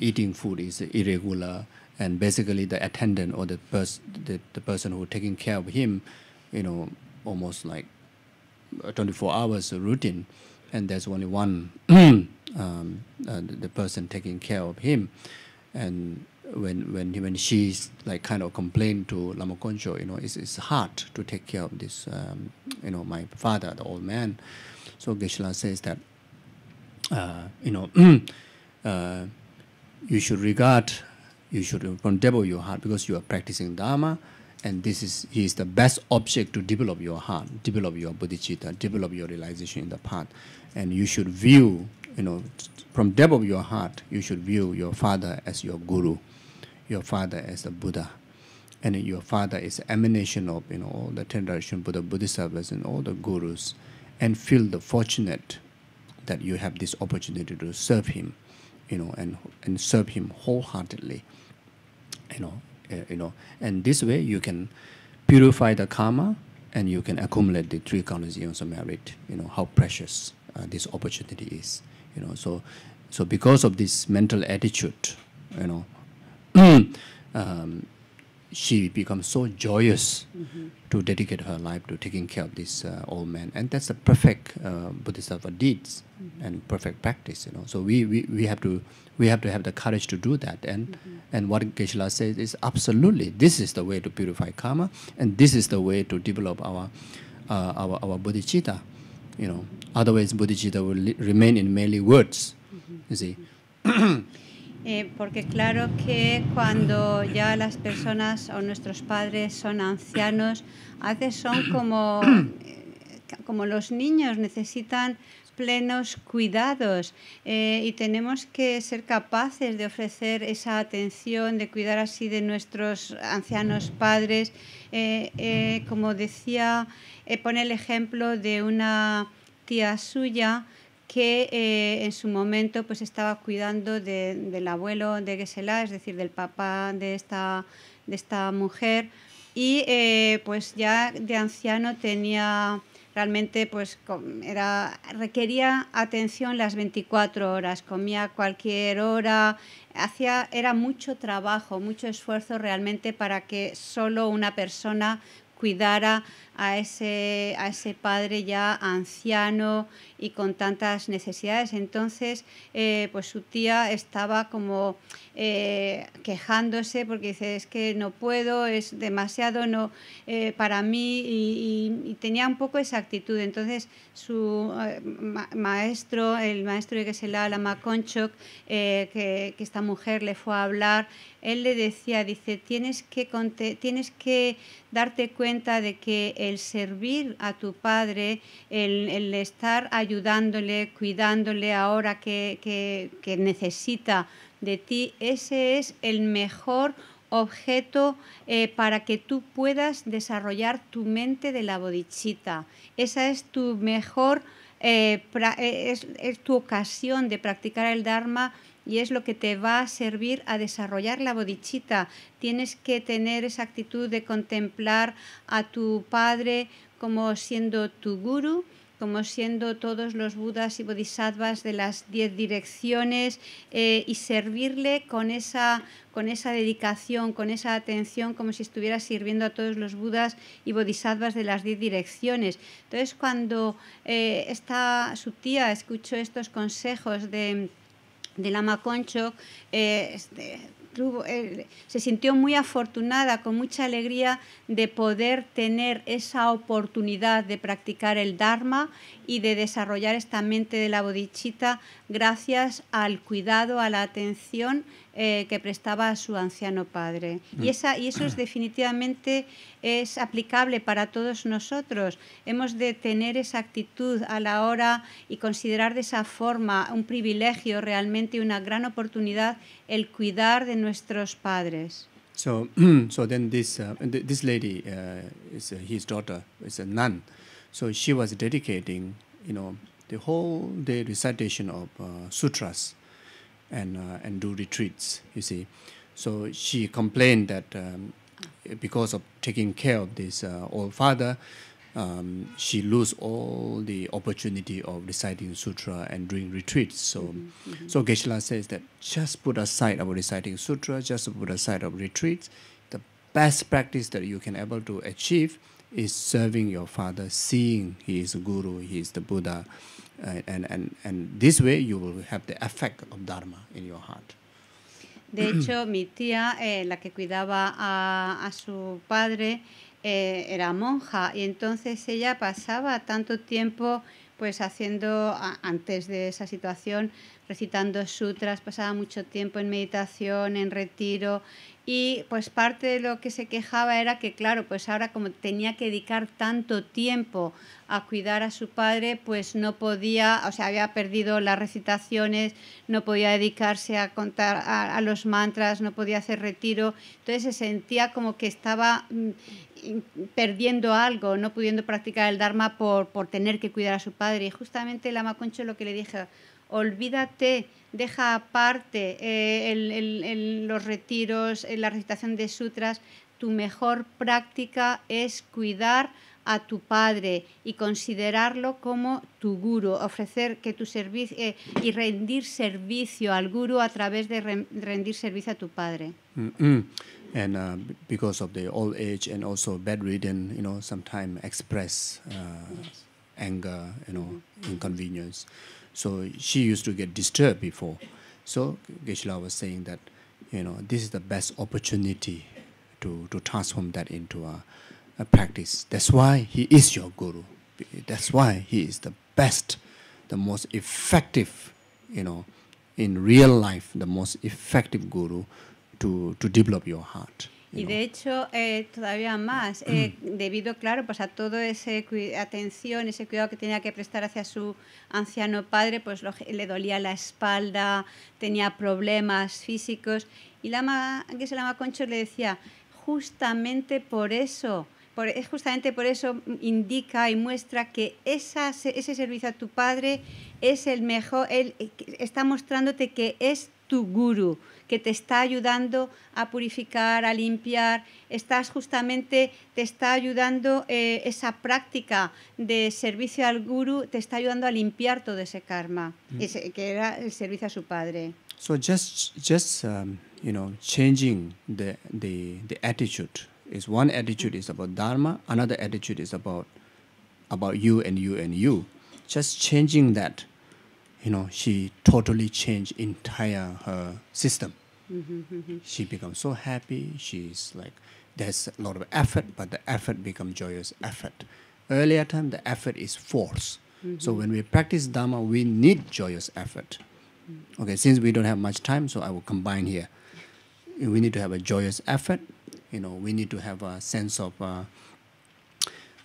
eating food is irregular and basically the attendant or the, pers- the, the person who taking care of him you know, almost like uh, 24 hours routine, and there's only one um, uh, the person taking care of him, and when when when she's like kind of complained to Lama Koncho, you know, it's, it's hard to take care of this, um, you know, my father, the old man. So Geshe-la says that, uh, you know, uh, you should regard, you should condemn your heart because you are practicing Dharma and this is is the best object to develop your heart, develop your bodhicitta, develop your realization in the path, and you should view, you know, from depth of your heart, you should view your father as your guru, your father as the Buddha, and your father is emanation of you know all the ten direction Buddha, Buddhist and all the gurus, and feel the fortunate that you have this opportunity to serve him, you know, and and serve him wholeheartedly, you know, uh, you know, and this way you can purify the karma and you can accumulate the three conditions of merit. You know how precious uh, this opportunity is. You know, so so because of this mental attitude, you know. um, she becomes so joyous mm -hmm. to dedicate her life to taking care of this uh, old man, and that's the perfect uh, bodhisattva deeds mm -hmm. and perfect practice. You know, so we, we, we have to we have to have the courage to do that, and mm -hmm. and what Geshe-la says is absolutely this is the way to purify karma, and this is the way to develop our uh, our our bodhicitta. You know, otherwise bodhicitta will remain in merely words. You see. Eh, porque claro que cuando ya las personas o nuestros padres son ancianos, a veces son como, eh, los niños, necesitan plenos cuidados eh, y tenemos que ser capaces de ofrecer esa atención, de cuidar así de nuestros ancianos padres. como decía, pone el ejemplo de una tía suya que eh, en su momento pues estaba cuidando del abuelo de Gesela, es decir, del papá de esta, de esta mujer, y eh, pues ya de anciano tenía realmente pues era requería atención las 24 horas, comía cualquier hora, hacía era mucho trabajo, mucho esfuerzo realmente para que solo una persona cuidara a ese, a ese padre ya anciano y con tantas necesidades. Entonces, eh, pues su tía estaba como eh, quejándose porque dice, es que no puedo, es demasiado no eh, para mí y, tenía un poco esa actitud. Entonces, su maestro, el maestro de se le Conchok, que, que esta mujer le fue a hablar, él le decía, dice, tienes que, tienes que darte cuenta de que el servir a tu Padre, el, estar ayudándole, cuidándole ahora que, necesita de ti, ese es el mejor objeto eh, para que tú puedas desarrollar tu mente de la bodichita. Esa es tu mejor, eh, eh, es, tu ocasión de practicar el Dharma y es lo que te va a servir a desarrollar la bodichita. Tienes que tener esa actitud de contemplar a tu padre como siendo tu guru, como siendo todos los budas y bodhisattvas de las diez direcciones eh, y servirle con esa, con esa dedicación, con esa atención, como si estuvieras sirviendo a todos los budas y bodhisattvas de las diez direcciones. Entonces, cuando eh, su tía escuchó estos consejos de de la Concho, eh, este, eh, se sintió muy afortunada, con mucha alegría de poder tener esa oportunidad de practicar el Dharma y de desarrollar esta mente de la bodichita gracias al cuidado, a la atención eh, que prestaba a su anciano padre. Y, mm. esa, y eso es definitivamente es aplicable para todos nosotros. Hemos de tener esa actitud a la hora y considerar de esa forma un privilegio realmente una gran oportunidad el cuidar de nuestros padres. So, so then this, uh, this lady uh, is uh, his daughter, a nun. So she was dedicating, you know, the whole day recitation of uh, sutras and, uh, and do retreats, you see. So she complained that um, because of taking care of this uh, old father, um, she lose all the opportunity of reciting sutra and doing retreats. So, mm-hmm, mm-hmm. so Geshe-la says that just put aside our reciting sutra, just put aside of retreats. The best practice that you can able to achieve is serving your father, seeing he guru, he is the Buddha, and, this way you will have the effect of Dharma in your heart. De hecho, mi tía, eh, la que cuidaba a, su padre, eh, era monja y entonces ella pasaba tanto tiempo pues haciendo, antes de esa situación, recitando sutras, pasaba mucho tiempo en meditación, en retiro y pues parte de lo que se quejaba era que claro, pues ahora como tenía que dedicar tanto tiempo a cuidar a su padre, pues no podía, o sea, había perdido las recitaciones, no podía dedicarse a contar a, los mantras, no podía hacer retiro, entonces se sentía como que estaba mm, perdiendo algo, no pudiendo practicar el Dharma por, tener que cuidar a su padre. Y justamente ama Concho lo que le dije olvídate, deja aparte eh, los retiros, eh, la recitación de sutras. Tu mejor práctica es cuidar a tu padre y considerarlo como tu guru, ofrecer que tu servicio eh, y rendir servicio al guru a través de rendir servicio a tu padre. Mm And uh, because of the old age and also bedridden, you know, sometimes express uh, anger, you mm-hmm. inconvenience. so she used to get disturbed before so geshla was saying that you know this is the best opportunity to to transform that into a a practice that's why he is your guru that's why he is the best the most effective you know in real life the most effective guru to to develop your heart Y de hecho, eh, todavía más, eh, mm. debido, claro, pues a todo ese atención, ese cuidado que tenía que prestar hacia su anciano padre, pues le dolía la espalda, tenía problemas físicos. Y la ama, que se llama Concho, le decía, justamente por eso, es justamente por eso indica y muestra que esa, ese servicio a tu padre es el mejor, él eh, está mostrándote que es tu guru que te está ayudando a purificar, a limpiar, estás justamente, te está ayudando eh, esa práctica de servicio al guru, te está ayudando a limpiar todo ese karma, mm. ese, que era el servicio a su padre. So just, just um, you know, changing the, the, the attitude is one attitude is about dharma, another attitude is about about you and you and you. Just changing that you know, she totally changed entire her system. She becomes so happy. She's like, there's a lot of effort, but the effort becomes joyous effort. Earlier time, the effort is force. Mm-hmm. So when we practice Dharma, we need joyous effort. Okay, since we don't have much time, so I will combine here. We need to have a joyous effort. You know, we need to have a sense of uh,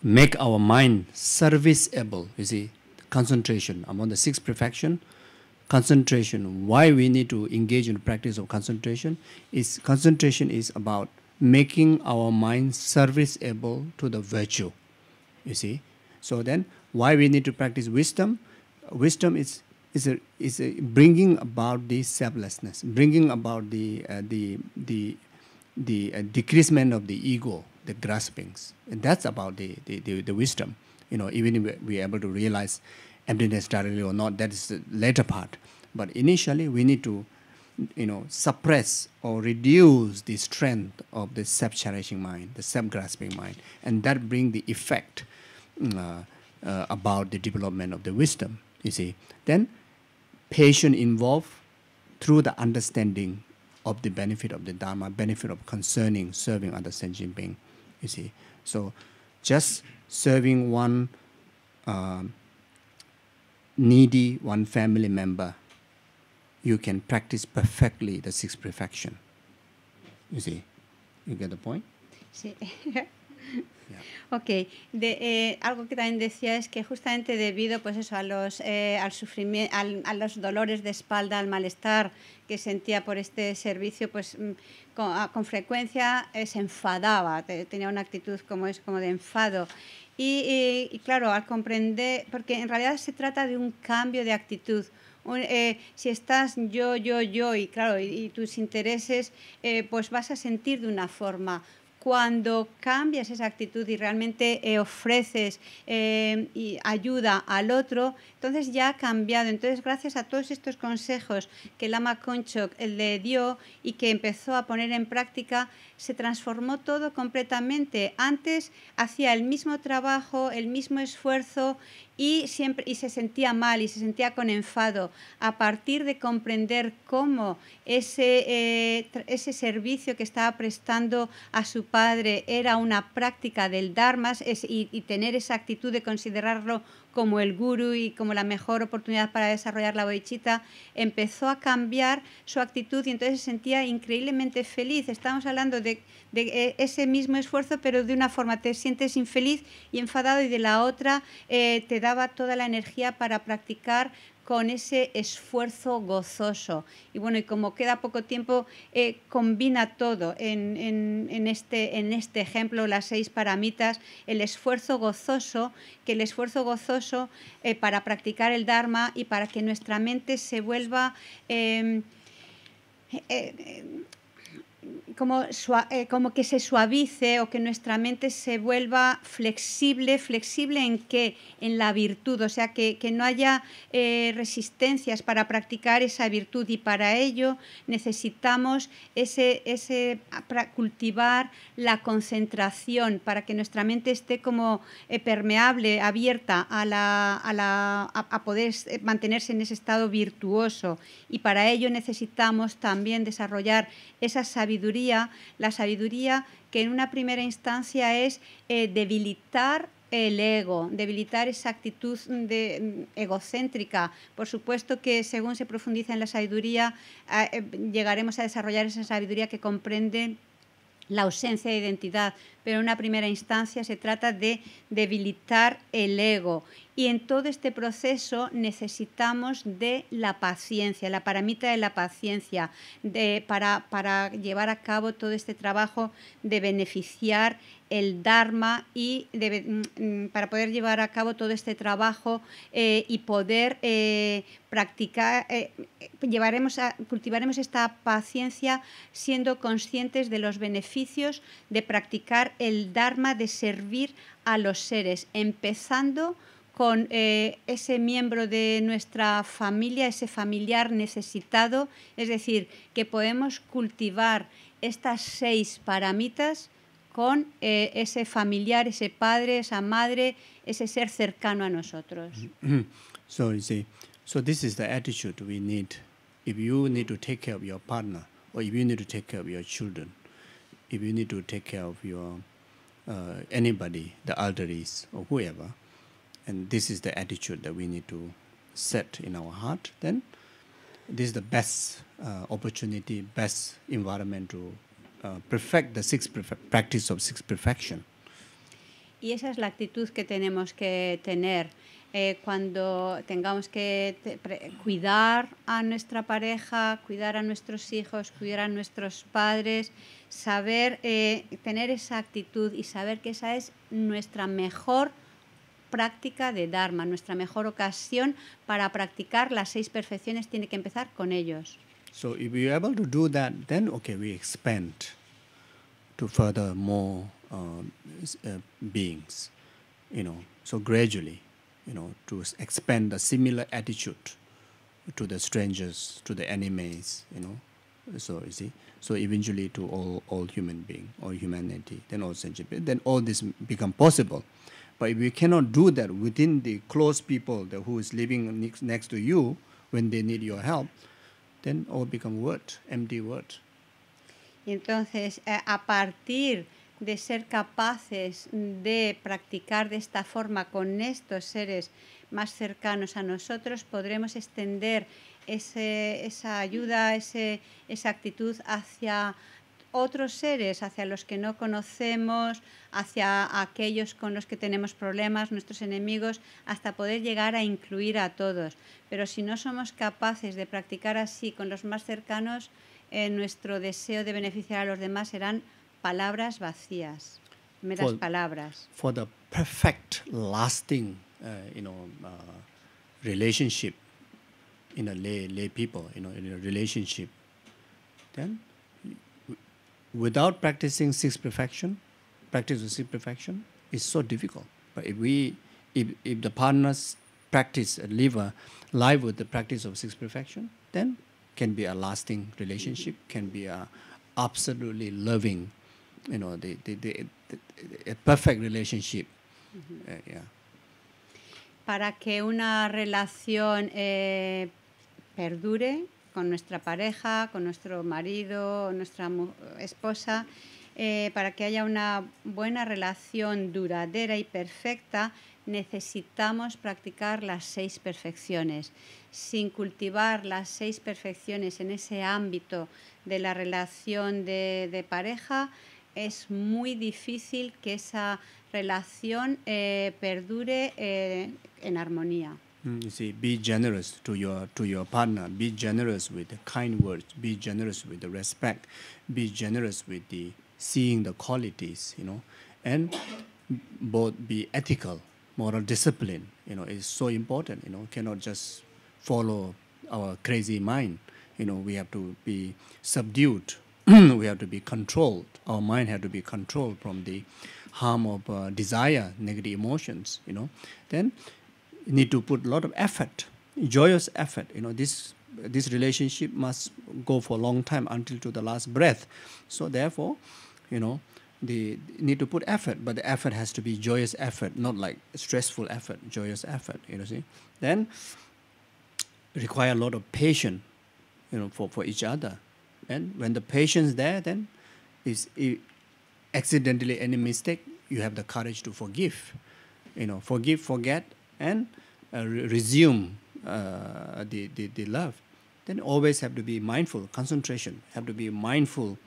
make our mind serviceable. You see, concentration among the six perfection concentration why we need to engage in the practice of concentration is concentration is about making our mind serviceable to the virtue you see so then why we need to practice wisdom wisdom is is a, is a bringing about the selflessness bringing about the uh, the the the uh, decreasement of the ego the graspings and that's about the the, the, the wisdom you know, even if we're able to realize emptiness directly or not, that is the later part. But initially, we need to, you know, suppress or reduce the strength of the self-cherishing mind, the self-grasping mind, and that bring the effect mm, uh, uh, about the development of the wisdom. You see, then patient involved through the understanding of the benefit of the Dharma, benefit of concerning, serving other sentient being. You see, so just serving one uh, needy, one family member, you can practice perfectly the six perfection. You see, you get the point? Sí. Ok, eh, algo que también decía es que justamente debido pues eso, a, los, eh, al sufrimiento, a los dolores de espalda, al malestar que sentía por este servicio, pues mm, con, ah, con frecuencia eh, se enfadaba, tenía una actitud como es como de enfado. Eh, y, claro, al comprender, porque en realidad se trata de un cambio de actitud. Eh, si estás yo, yo, yo y claro, y, tus intereses, eh, pues vas a sentir de una forma. Cuando cambias esa actitud y realmente ofreces y ayuda al otro, entonces ya ha cambiado. Entonces, gracias a todos estos consejos que Lama Konchok le dio y que empezó a poner en práctica, se transformó todo completamente. Antes hacía el mismo trabajo, el mismo esfuerzo y, siempre, y se sentía mal y se sentía con enfado. A partir de comprender cómo ese, eh, ese servicio que estaba prestando a su padre era una práctica del Dharma y, y tener esa actitud de considerarlo como el guru y como la mejor oportunidad para desarrollar la boichita, empezó a cambiar su actitud y entonces se sentía increíblemente feliz. Estamos hablando de, eh, ese mismo esfuerzo, pero de una forma te sientes infeliz y enfadado y de la otra eh, te daba toda la energía para practicar con ese esfuerzo gozoso. Y bueno, y como queda poco tiempo, eh, combina todo en, este, en este ejemplo, las seis paramitas, el esfuerzo gozoso, que el esfuerzo gozoso eh, para practicar el Dharma y para que nuestra mente se vuelva... Em, eh, eh, como, que se suavice o que nuestra mente se vuelva flexible. ¿Flexible en qué? En la virtud, o sea, que, no haya eh, resistencias para practicar esa virtud y para ello necesitamos ese, ese ah, cultivar la concentración para que nuestra mente esté como eh, permeable, abierta a, la, a, la, a poder mantenerse en ese estado virtuoso y para ello necesitamos también desarrollar esa sabiduría la sabiduría que en una primera instancia es eh, debilitar el ego, debilitar esa actitud mm, mm, egocéntrica. Por supuesto que según se profundiza en la sabiduría, eh, llegaremos a desarrollar esa sabiduría que comprende la ausencia de identidad, pero en una primera instancia se trata de debilitar el ego y en todo este proceso necesitamos de la paciencia, la paramita de la paciencia, para, llevar a cabo todo este trabajo de beneficiar el Dharma y mm, mm, para poder llevar a cabo todo este trabajo eh, y poder eh, practicar, eh, cultivaremos esta paciencia siendo conscientes de los beneficios de practicar el Dharma, de servir a los seres, empezando con eh, ese miembro de nuestra familia, ese familiar necesitado, es decir, que podemos cultivar estas seis paramitas con eh, ese familiar, ese padre, esa madre, ese ser cercano a nosotros. So you see, so this is the attitude we need. If you need to take care of your partner, or if you need to take care of your children, if you need to take care of your uh, anybody, the elderly or whoever, and this is the attitude that we need to set in our heart then this is the best uh, opportunity best environment to uh, perfect the six practice of six perfection y esa es la actitud que tenemos que tener eh, cuando tengamos que te cuidar a nuestra pareja, cuidar a nuestros hijos, cuidar a nuestros padres, saber eh, tener esa actitud y saber que esa es nuestra mejor práctica de Dharma, nuestra mejor ocasión para practicar las seis perfecciones tiene que empezar con ellos. So if you're able to do that, then okay, we expand to further more uh, uh, beings, you know. So gradually, you know, to expand the similar attitude to the strangers, to the enemies, you know. So you see, so eventually to all all human being all humanity, then all sentient, then all this become possible. But if you cannot do that within the close people that who is living next, next to you when they need your help, then all become word, empty word. entonces, eh, a partir de ser capaces de practicar de esta forma con estos seres más cercanos a nosotros, podremos extender ese, esa ayuda, ese, esa actitud hacia otros seres hacia los que no conocemos, hacia aquellos con los que tenemos problemas, nuestros enemigos, hasta poder llegar a incluir a todos. Pero si no somos capaces de practicar así con los más cercanos, eh, nuestro deseo de beneficiar a los demás serán palabras vacías, meras palabras. For the perfect, lasting, eh, you know, uh, relationship in a lay, people, you know, relationship, then without practicing six perfection, practice with six perfection is so difficult. But if we, if, if the partners practice and live a life with the practice of six perfection, then can be a lasting relationship, can be a absolutely loving, you know, the, the, the, the a perfect relationship. Mm-hmm. Uh, yeah. Para que una relación eh, perdure, con nuestra pareja, con nuestro marido, nuestra esposa, eh, para que haya una buena relación duradera y perfecta, necesitamos practicar las seis perfecciones. Sin cultivar las seis perfecciones en ese ámbito de la relación de, pareja, es muy difícil que esa relación eh, perdure eh, en armonía. Mm, you see, be generous to your to your partner. Be generous with kind words. Be generous with the respect. Be generous with the seeing the qualities. You know, and both be ethical, moral discipline. You know, is so important. You know, cannot just follow our crazy mind. You know, we have to be subdued. we have to be controlled. Our mind has to be controlled from the harm of uh, desire, negative emotions. You know, then need to put a lot of effort, joyous effort. You know, this this relationship must go for a long time until to the last breath. So therefore, you know, they need to put effort, but the effort has to be joyous effort, not like stressful effort, joyous effort. You know, see, then require a lot of patience, you know, for, for each other. And when the patience there, then is accidentally any mistake, you have the courage to forgive. You know, forgive, forget, and uh, re resume uh, the, the, the love, then always have to be mindful, concentration, have to be mindful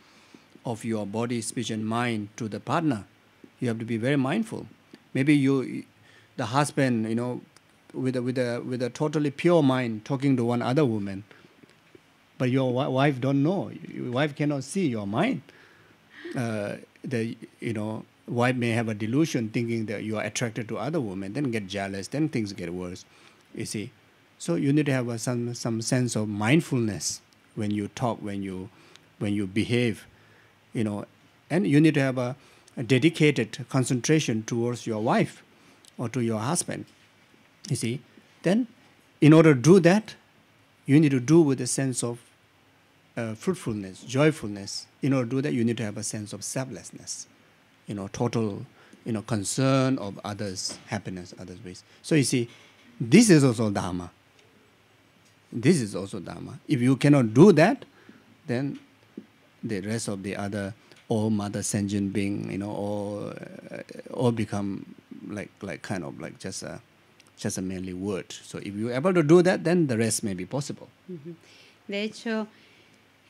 of your body, speech, and mind to the partner. You have to be very mindful. Maybe you, the husband, you know, with a, with a, with a totally pure mind talking to one other woman, but your wife don't know. Your wife cannot see your mind. Uh, the, you know, wife may have a delusion thinking that you are attracted to other women, then get jealous, then things get worse. You see, so you need to have a, some some sense of mindfulness when you talk, when you when you behave, you know, and you need to have a, a dedicated concentration towards your wife or to your husband. You see, then in order to do that, you need to do with a sense of uh, fruitfulness, joyfulness. In order to do that, you need to have a sense of selflessness you know, total, you know, concern of others' happiness, others' ways. So you see, this is also Dharma. This is also Dharma. If you cannot do that, then the rest of the other all mother sentient being, you know, all uh, all become like like kind of like just a just a merely word. So if you're able to do that, then the rest may be possible. Mm -hmm. De hecho,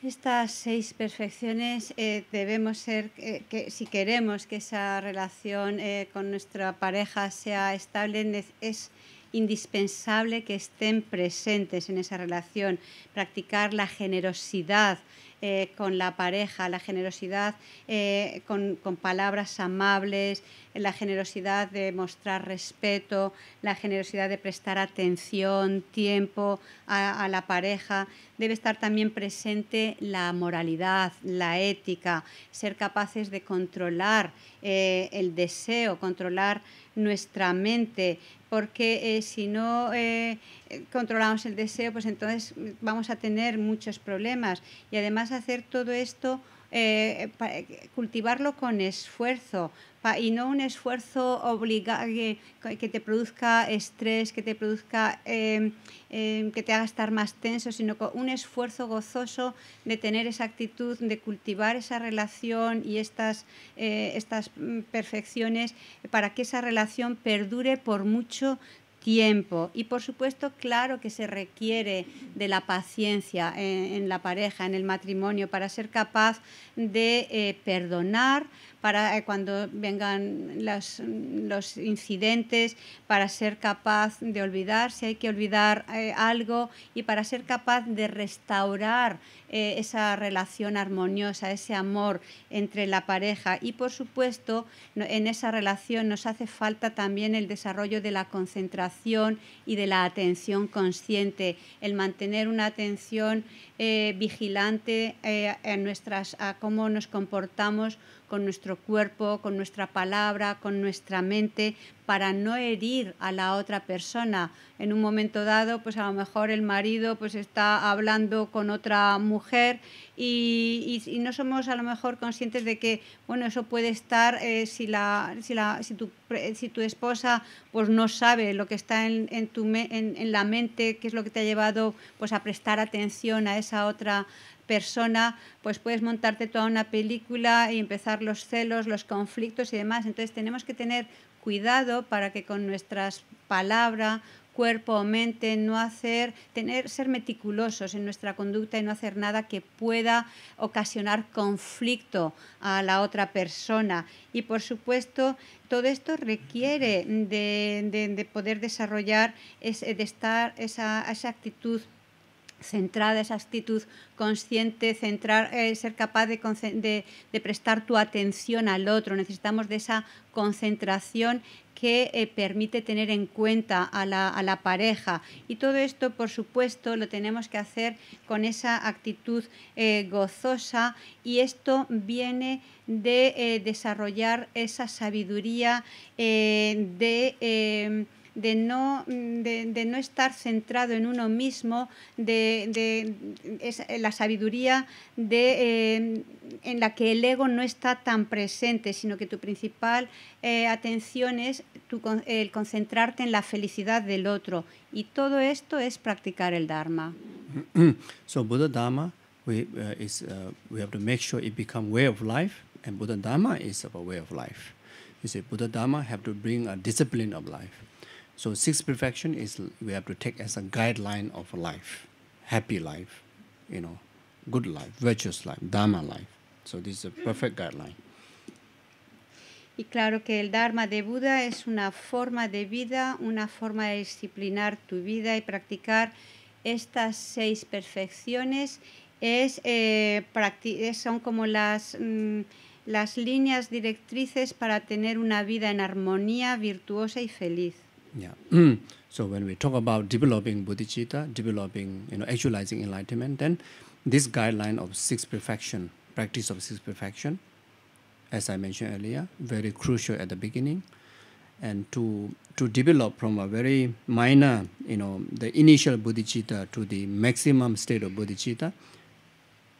Estas seis perfecciones eh, debemos ser, eh, que si queremos que esa relación eh, con nuestra pareja sea estable, es indispensable que estén presentes en esa relación, practicar la generosidad, eh, con la pareja, la generosidad eh, con, palabras amables, la generosidad de mostrar respeto, la generosidad de prestar atención, tiempo a, la pareja. Debe estar también presente la moralidad, la ética, ser capaces de controlar eh, el deseo, controlar nuestra mente, porque eh, si no eh, eh, controlamos el deseo, pues entonces vamos a tener muchos problemas. Y además hacer todo esto, cultivarlo con esfuerzo, y no un esfuerzo que, te produzca estrés, que te produzca em, em, que te haga estar más tenso, sino un esfuerzo gozoso de tener esa actitud, de cultivar esa relación y estas, eh, estas mm, perfecciones para que esa relación perdure por mucho tiempo. Y por supuesto, claro que se requiere de la paciencia en, la pareja, en el matrimonio, para ser capaz de eh, perdonar, para eh, cuando vengan los incidentes, para ser capaz de olvidar si hay que olvidar eh, algo y para ser capaz de restaurar eh, esa relación armoniosa, ese amor entre la pareja. Y por supuesto, en esa relación nos hace falta también el desarrollo de la concentración y de la atención consciente, el mantener una atención vigilante en nuestras a cómo nos comportamos con nuestro cuerpo, con nuestra palabra, con nuestra mente, para no herir a la otra persona. En un momento dado, pues a lo mejor el marido pues está hablando con otra mujer y, y, no somos a lo mejor conscientes de que, bueno, eso puede estar eh, si, la, si, la, si, tu, si tu esposa pues no sabe lo que está en, tu en, la mente, qué es lo que te ha llevado pues a prestar atención a esa otra persona, pues puedes montarte toda una película y empezar los celos, los conflictos y demás. Entonces tenemos que tener cuidado para que con nuestras palabras, cuerpo o mente, no hacer, tener, ser meticulosos en nuestra conducta y no hacer nada que pueda ocasionar conflicto a la otra persona. Y por supuesto, todo esto requiere de, poder desarrollar, de estar esa, esa actitud centrada, esa actitud consciente, centrar, eh, ser capaz de, prestar tu atención al otro. Necesitamos de esa concentración que eh, permite tener en cuenta a la, pareja. Y todo esto, por supuesto, lo tenemos que hacer con esa actitud eh, gozosa y esto viene de desarrollar esa sabiduría de de no, mm, de, de no estar centrado en uno mismo, de, de es eh, la sabiduría de, eh, en la que el ego no está tan presente, sino que tu principal eh, atención es tu, el concentrarte en la felicidad del otro. Y todo esto es practicar el Dharma. so Buddha Dharma, we, uh, is, uh, we have to make sure it become way of life, and Buddha Dharma is a way of life. You see, Buddha Dharma have to bring a discipline of life. So tenemos perfection is we have to take as a guideline of life, happy life, you know, good life, virtuous life, dharma life. So this is a perfect guideline. Y claro que el Dharma de Buda es una forma de vida, una forma de disciplinar tu vida y practicar estas seis perfecciones. Es, eh, son como las, mm, las líneas directrices para tener una vida en armonía, virtuosa y feliz. yeah so when we talk about developing bodhicitta developing you know actualizing enlightenment then this guideline of six perfection practice of six perfection as i mentioned earlier very crucial at the beginning and to to develop from a very minor you know the initial bodhicitta to the maximum state of bodhicitta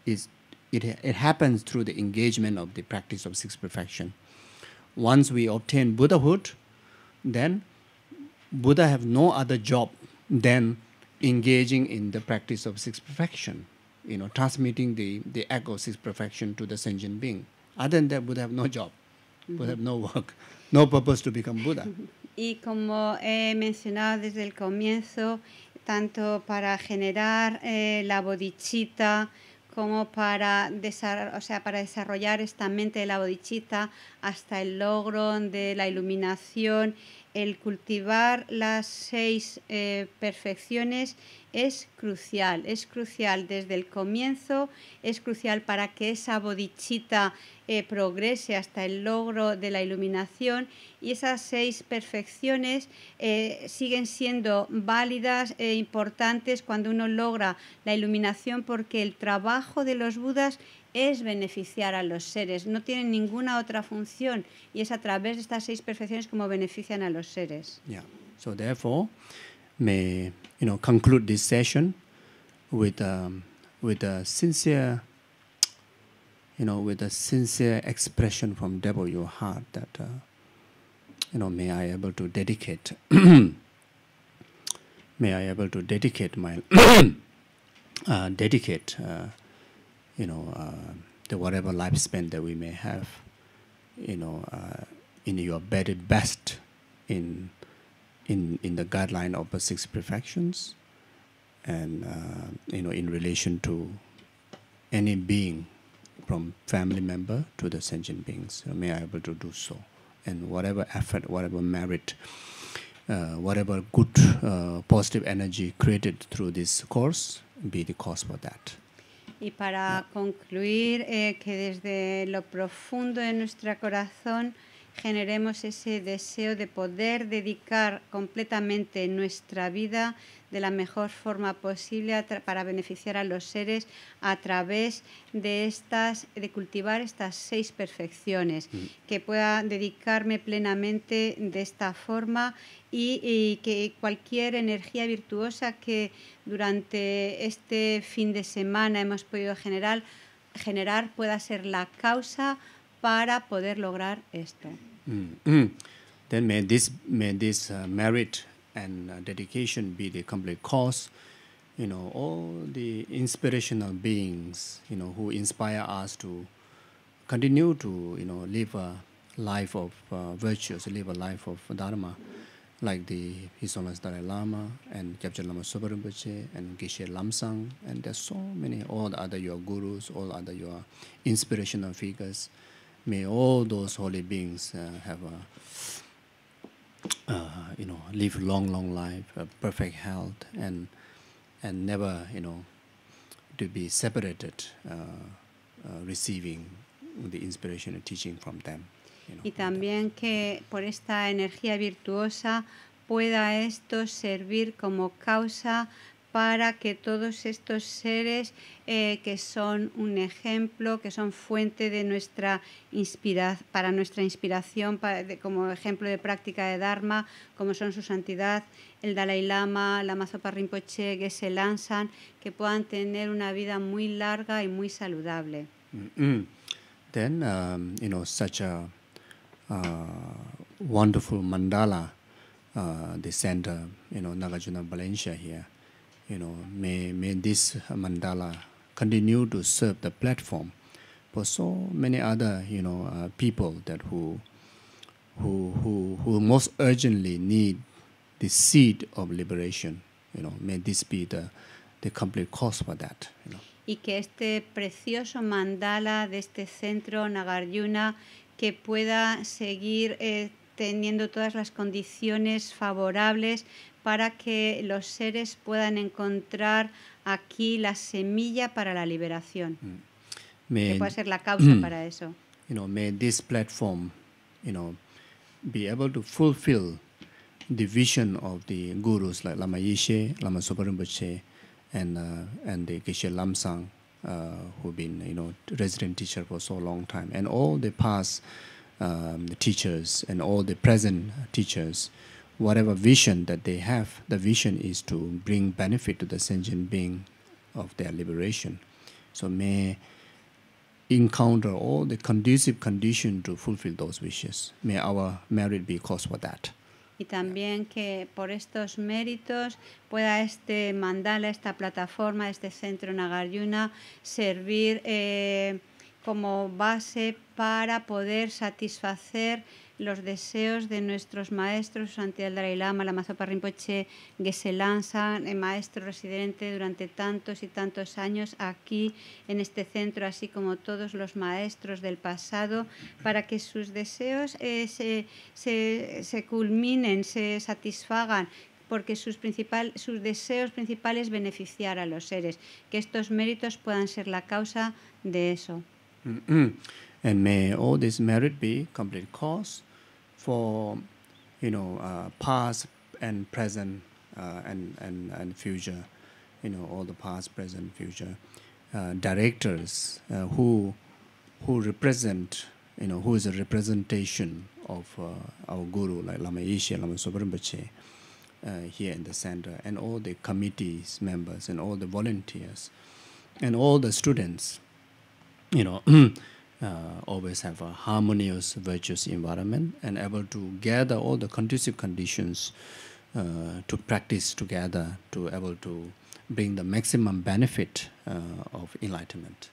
is it it happens through the engagement of the practice of six perfection once we obtain buddhahood then Buddha have no other job than engaging in the practice of six perfection, you know, transmitting the, the echo six perfection to the sentient being. Other than that, Buddha have no job, Buddha have no work, no purpose to become Buddha. Y como he mencionado desde el comienzo, tanto para generar eh, la bodichita como para, o sea, para desarrollar esta mente de la bodichita hasta el logro de la iluminación el cultivar las seis eh, perfecciones es crucial, es crucial desde el comienzo, es crucial para que esa bodichita eh, progrese hasta el logro de la iluminación y esas seis perfecciones eh, siguen siendo válidas e importantes cuando uno logra la iluminación porque el trabajo de los budas es beneficiar a los seres, no tienen ninguna otra función y es a través de estas seis perfecciones como benefician a los seres. Yeah. So therefore, may you know conclude this session with um, with a sincere you know with a sincere expression from depth your heart that uh, you know may I able to dedicate may I able to dedicate my uh, dedicate uh, you know, uh, the whatever lifespan that we may have, you know, uh, in your very best in, in, in the guideline of the six perfections and, uh, you know, in relation to any being from family member to the sentient beings, may I able to do so. And whatever effort, whatever merit, uh, whatever good uh, positive energy created through this course be the cause for that. Y para concluir, eh, que desde lo profundo de nuestro corazón generemos ese deseo de poder dedicar completamente nuestra vida de la mejor forma posible para beneficiar a los seres a través de estas de cultivar estas seis perfecciones mm. que pueda dedicarme plenamente de esta forma y, que cualquier energía virtuosa que durante este fin de semana hemos podido generar pueda ser la causa para poder lograr esto. mm. then may this may this uh, merit and uh, dedication be the complete cause you know all the inspirational beings you know who inspire us to continue to you know live a life of uh, virtues live a life of dharma like the his holiness dalai lama and kapchen lama sobrenbuche and geshe lamsang and there's so many all the other your gurus all other your inspirational figures May all those holy beings uh, have a, uh, you know, live long, long life, perfect health, and and never, you know, to be separated, uh, receiving the inspiration and teaching from them. y también que por esta energía virtuosa pueda esto servir como causa para que todos estos seres eh, que son un ejemplo, que son fuente de nuestra inspira para nuestra inspiración, como ejemplo de práctica de Dharma, como son su santidad, el Dalai Lama, la Mazopa Rinpoche, que se lanzan que puedan tener una vida muy larga y muy saludable. Mm-hmm. Then, um, you know, such a uh, wonderful mandala, uh, they uh, you know, Nagarjuna here you know, may, may this mandala continue to serve the platform for so many other, you know, uh, people that who, who, who, who most urgently need the seed of liberation. You know, may this be the, the complete cause for that. You know. Y que este precioso mandala de este centro Nagarjuna que pueda seguir eh, teniendo todas las condiciones favorables para que los seres puedan encontrar aquí la semilla para la liberación. Mm. que puede ser la causa para eso. You know, may this platform, you know, be able to fulfill the vision of the gurus like Lama Yeshe, Lama Sopa and uh, and the Geshe Lamsang, uh, who've been you know resident teacher for so long time, and all the past um, the teachers and all the present teachers. whatever vision that they have, the vision is to bring benefit to the sentient being of their liberation. So may encounter all the conducive condition to fulfill those wishes. May our merit be cause for that. y también que por estos méritos pueda este mandala, esta plataforma, este centro Nagarjuna servir eh, como base para poder satisfacer los deseos de nuestros maestros, Santidad Dalai Lama, la que que se Lanza, eh, maestro residente durante tantos y tantos años aquí en este centro, así como todos los maestros del pasado, para que sus deseos eh, se, culminen, se satisfagan, porque sus, principal, sus deseos principales beneficiar a los seres, que estos méritos puedan ser la causa de eso. Mm, mm. And may all this merit be complete cause for, you know, uh, past and present uh, and, and, and future, you know, all the past, present, future uh, directors uh, who, who represent, you know, who is a representation of uh, our guru, like Lama Ishe, Lama Sobrampache, uh, here in the center, and all the committees members and all the volunteers and all the students, you know, uh, always have a harmonious, virtuous environment and able to gather all the conducive conditions uh, to practice together to able to bring the maximum benefit uh, of enlightenment.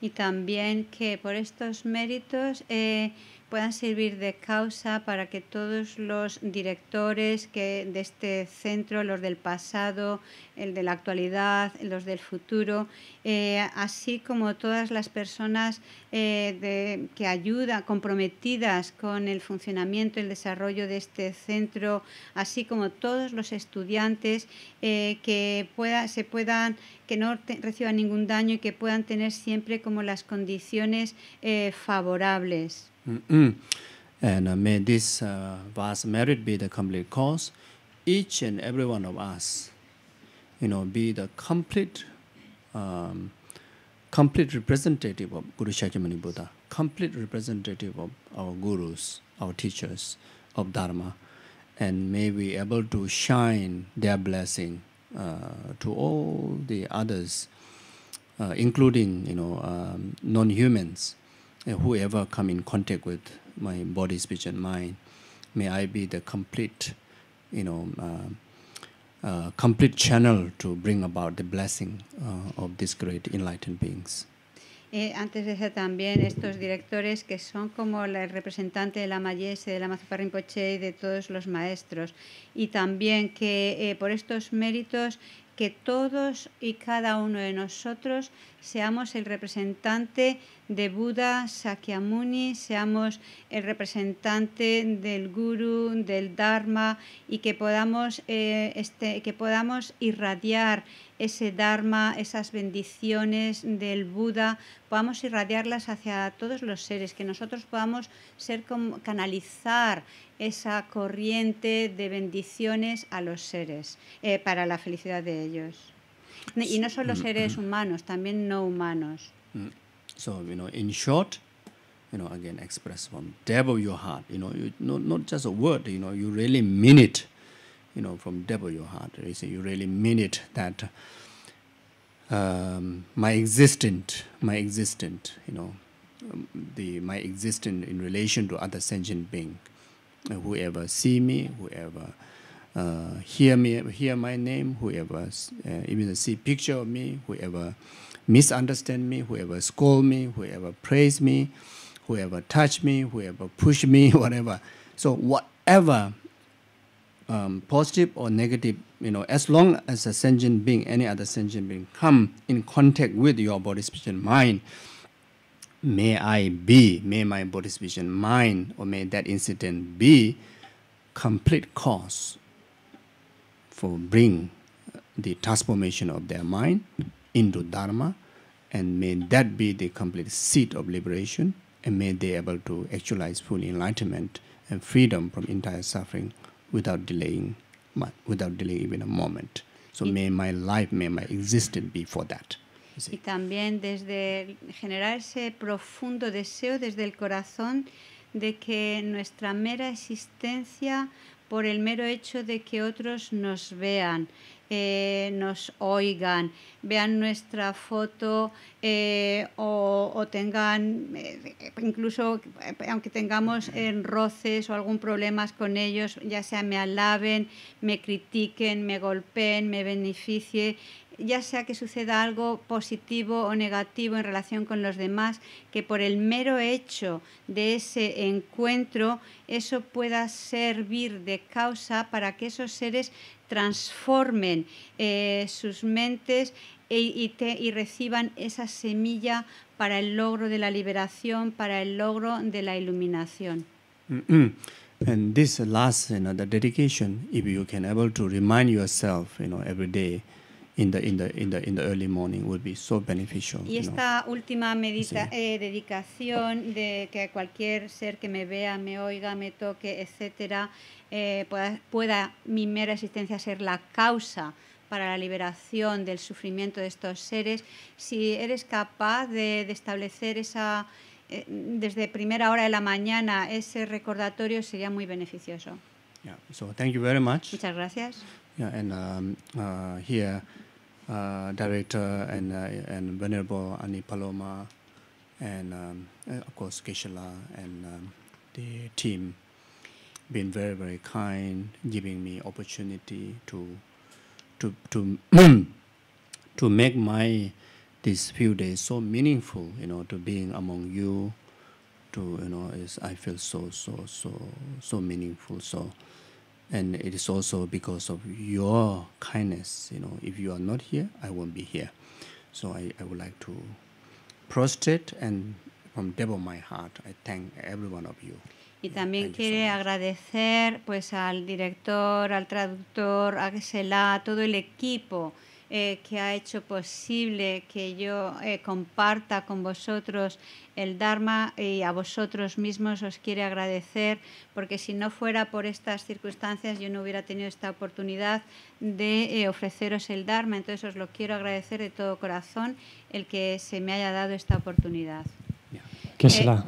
Y también que por estos méritos eh, puedan servir de causa para que todos los directores de este centro, los del pasado, el de la actualidad, los del futuro, eh, así como todas las personas eh, que ayudan, comprometidas con el funcionamiento, y el desarrollo de este centro, así como todos los estudiantes eh, que se puedan que no reciban ningún daño y que puedan tener siempre como las condiciones favorables. Mm And uh, may this uh, vast merit be the complete cause. Each and every one of us, you know, be the complete, um, complete representative of Guru Shakyamuni Buddha, complete representative of our gurus, our teachers of Dharma, and may we able to shine their blessing uh, to all the others, uh, including you know um, non-humans. whoever come in contact with my body, speech, and mind, may I be the complete, you know, uh, uh, complete channel to bring about the blessing uh, of these great enlightened beings. Eh, antes decía también estos directores que son como el representante de la Mayese, de la Mazapar y de todos los maestros. Y también que eh, por estos méritos que todos y cada uno de nosotros seamos el representante de Buda, Sakyamuni, seamos el representante del Guru, del Dharma y que podamos, eh, este, que podamos irradiar ese Dharma, esas bendiciones del Buda, podamos irradiarlas hacia todos los seres, que nosotros podamos ser canalizar esa corriente de bendiciones a los seres, eh, para la felicidad de ellos. Y no solo mm, seres mm. humanos, también no humanos. Mm. So, you know, in short, you know, again, express from depth your heart, you know, no, not just a word, you know, you really mean it. you know, from double your heart. You say you really mean it that um, my existent, my existent, you know, um, the my existent in relation to other sentient being, uh, whoever see me, whoever uh, hear me, hear my name, whoever uh, even see picture of me, whoever misunderstand me, whoever scold me, whoever praise me, whoever touch me, whoever push me, whatever. So whatever um, positive or negative, you know, as long as a sentient being, any other sentient being, come in contact with your body's vision mind, may I be, may my body's vision mind, or may that incident be complete cause for bring the transformation of their mind into Dharma, and may that be the complete seat of liberation, and may they able to actualize full enlightenment and freedom from entire suffering. So may my life, may my existence be for that. Y también desde generar ese profundo deseo desde el corazón de que nuestra mera existencia por el mero hecho de que otros nos vean eh, nos oigan, vean nuestra foto eh, o, tengan, eh, incluso aunque tengamos enroces o algún problema con ellos, ya sea me alaben, me critiquen, me golpeen, me beneficie, ya sea que suceda algo positivo o negativo en relación con los demás, que por el mero hecho de ese encuentro eso pueda servir de causa para que esos seres transformen eh, sus mentes e, y, reciban esa semilla para el logro de la liberación, para el logro de la iluminación. Mm-hmm. And this last, you know, the dedication, if you can able to remind yourself, you know, every day, in the, in the, in the, in the beneficial. Y esta última medita, eh, dedicación de que cualquier ser que me vea, me oiga, me toque, etcétera, eh, pueda, mi mera existencia ser la causa para la liberación del sufrimiento de estos seres, si eres capaz de, establecer esa eh, desde primera hora de la mañana ese recordatorio sería muy beneficioso. Yeah. So, thank you very Muchas gracias. Yeah, and um, uh, Uh, director and uh, and Venerable Ani Paloma, and, um, of course Keshila and um, the team, been very very kind, giving me opportunity to to to to make my these few days so meaningful. You know, to being among you, to you know, is I feel so so so so meaningful. So and it is also because of your kindness you know if you are not here i won't be here so i, I would like to prostrate and from the depth of my heart i thank every one of you Y también quiere agradecer pues al director, al traductor, a Gisela, a todo el equipo Eh, que ha hecho posible que yo eh, comparta con vosotros el Dharma y a vosotros mismos os quiere agradecer, porque si no fuera por estas circunstancias yo no hubiera tenido esta oportunidad de eh, ofreceros el Dharma. Entonces os lo quiero agradecer de todo corazón el que se me haya dado esta oportunidad. Yeah.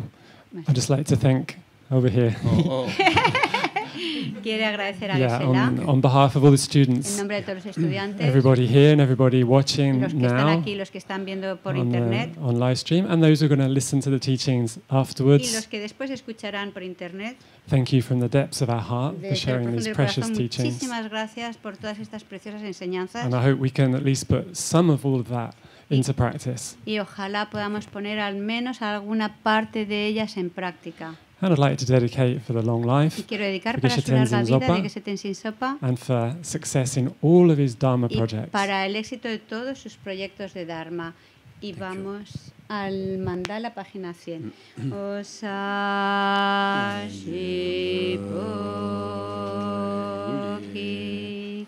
I'd just like to thank over here. Oh, oh. Quiere agradecer a yeah, on, on, behalf of all the students, everybody here and everybody watching los que now están aquí, los que están viendo por on, internet, the, on live stream, and those who are going to listen to the teachings afterwards. Y los que después escucharán por internet. Thank you from the depths of our heart for sharing these precious corazón, teachings. Muchísimas gracias por todas estas preciosas enseñanzas. And I hope we can at least put some of all of that into practice. Y ojalá podamos poner al menos alguna parte de ellas en práctica. And I'd like to dedicate for the long life. Y quiero dedicar para su larga vida Zopa, de Geshe Tenzin Sopa. And for success in all of his Dharma y projects. Para el éxito de todos sus proyectos de Dharma. Y Thank vamos you. al mandala página 100. Mm. Osashipoki.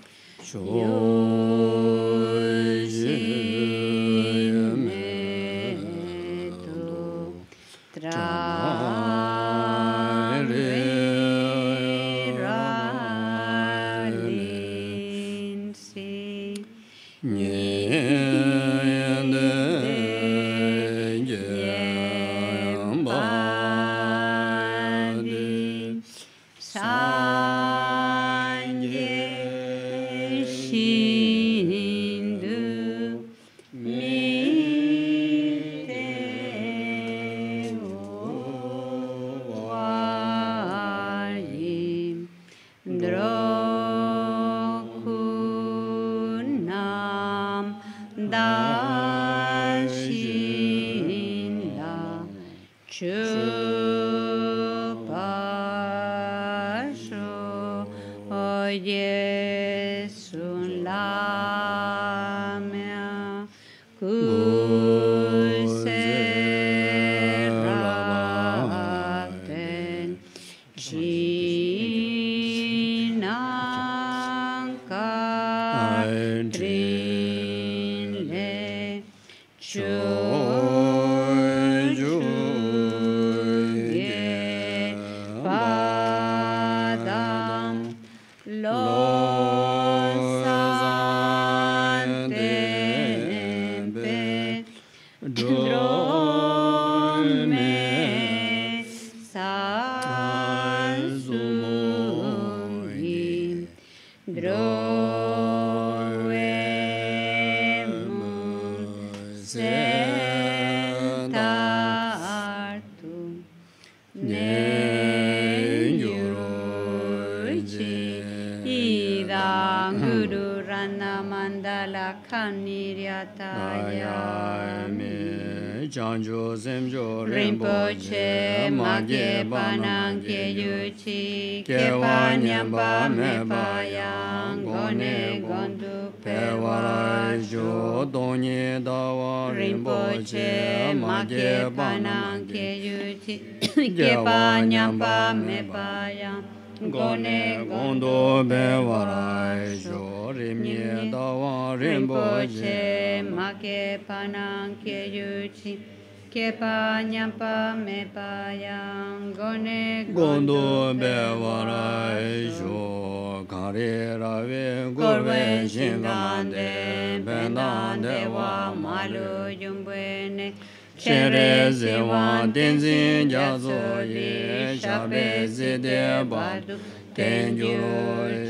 kepa nyampa mepa yang gone gondo be warai jo kare ra ve gorbe shingande benande wa malu jumbene chere ze shabe ze de ten gyu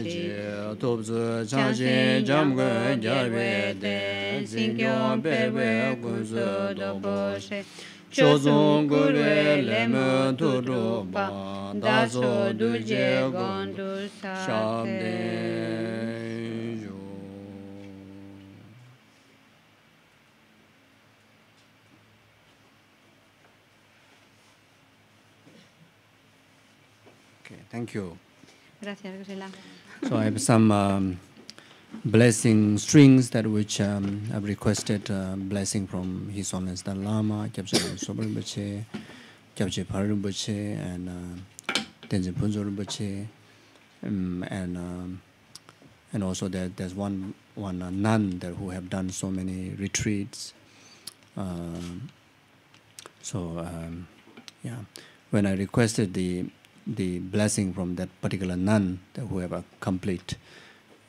chi top zu chang shin jam gu ja we de sin gyu pe we gu zu do bo she cho zung gu re le me tu ru ba da zo du je gon du sa de thank you. Gracias, Grisela. So I have some um, blessing strings that which um, I've requested uh, blessing from His Holiness the Lama, Kyabche Sobar Rinpoche, Kyabche Parin Rinpoche, and uh, Tenzin Punzo Rinpoche, um, and um, and also there, there's one one uh, nun there who have done so many retreats. Uh, so um, yeah, when I requested the the blessing from that particular nun, that who have a complete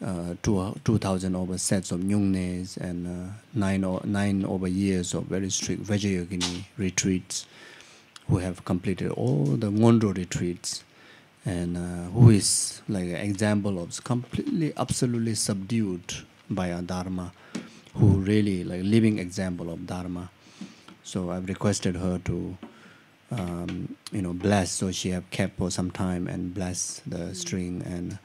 uh, two, 2,000 over sets of Nyungnes and uh, nine, or, nine over years of very strict Vajrayogini retreats, who have completed all the mondo retreats, and uh, who is like an example of completely, absolutely subdued by a Dharma, who really like living example of Dharma. So I've requested her to um, you know, blessed. So she have kept for some time and blessed the mm. string. And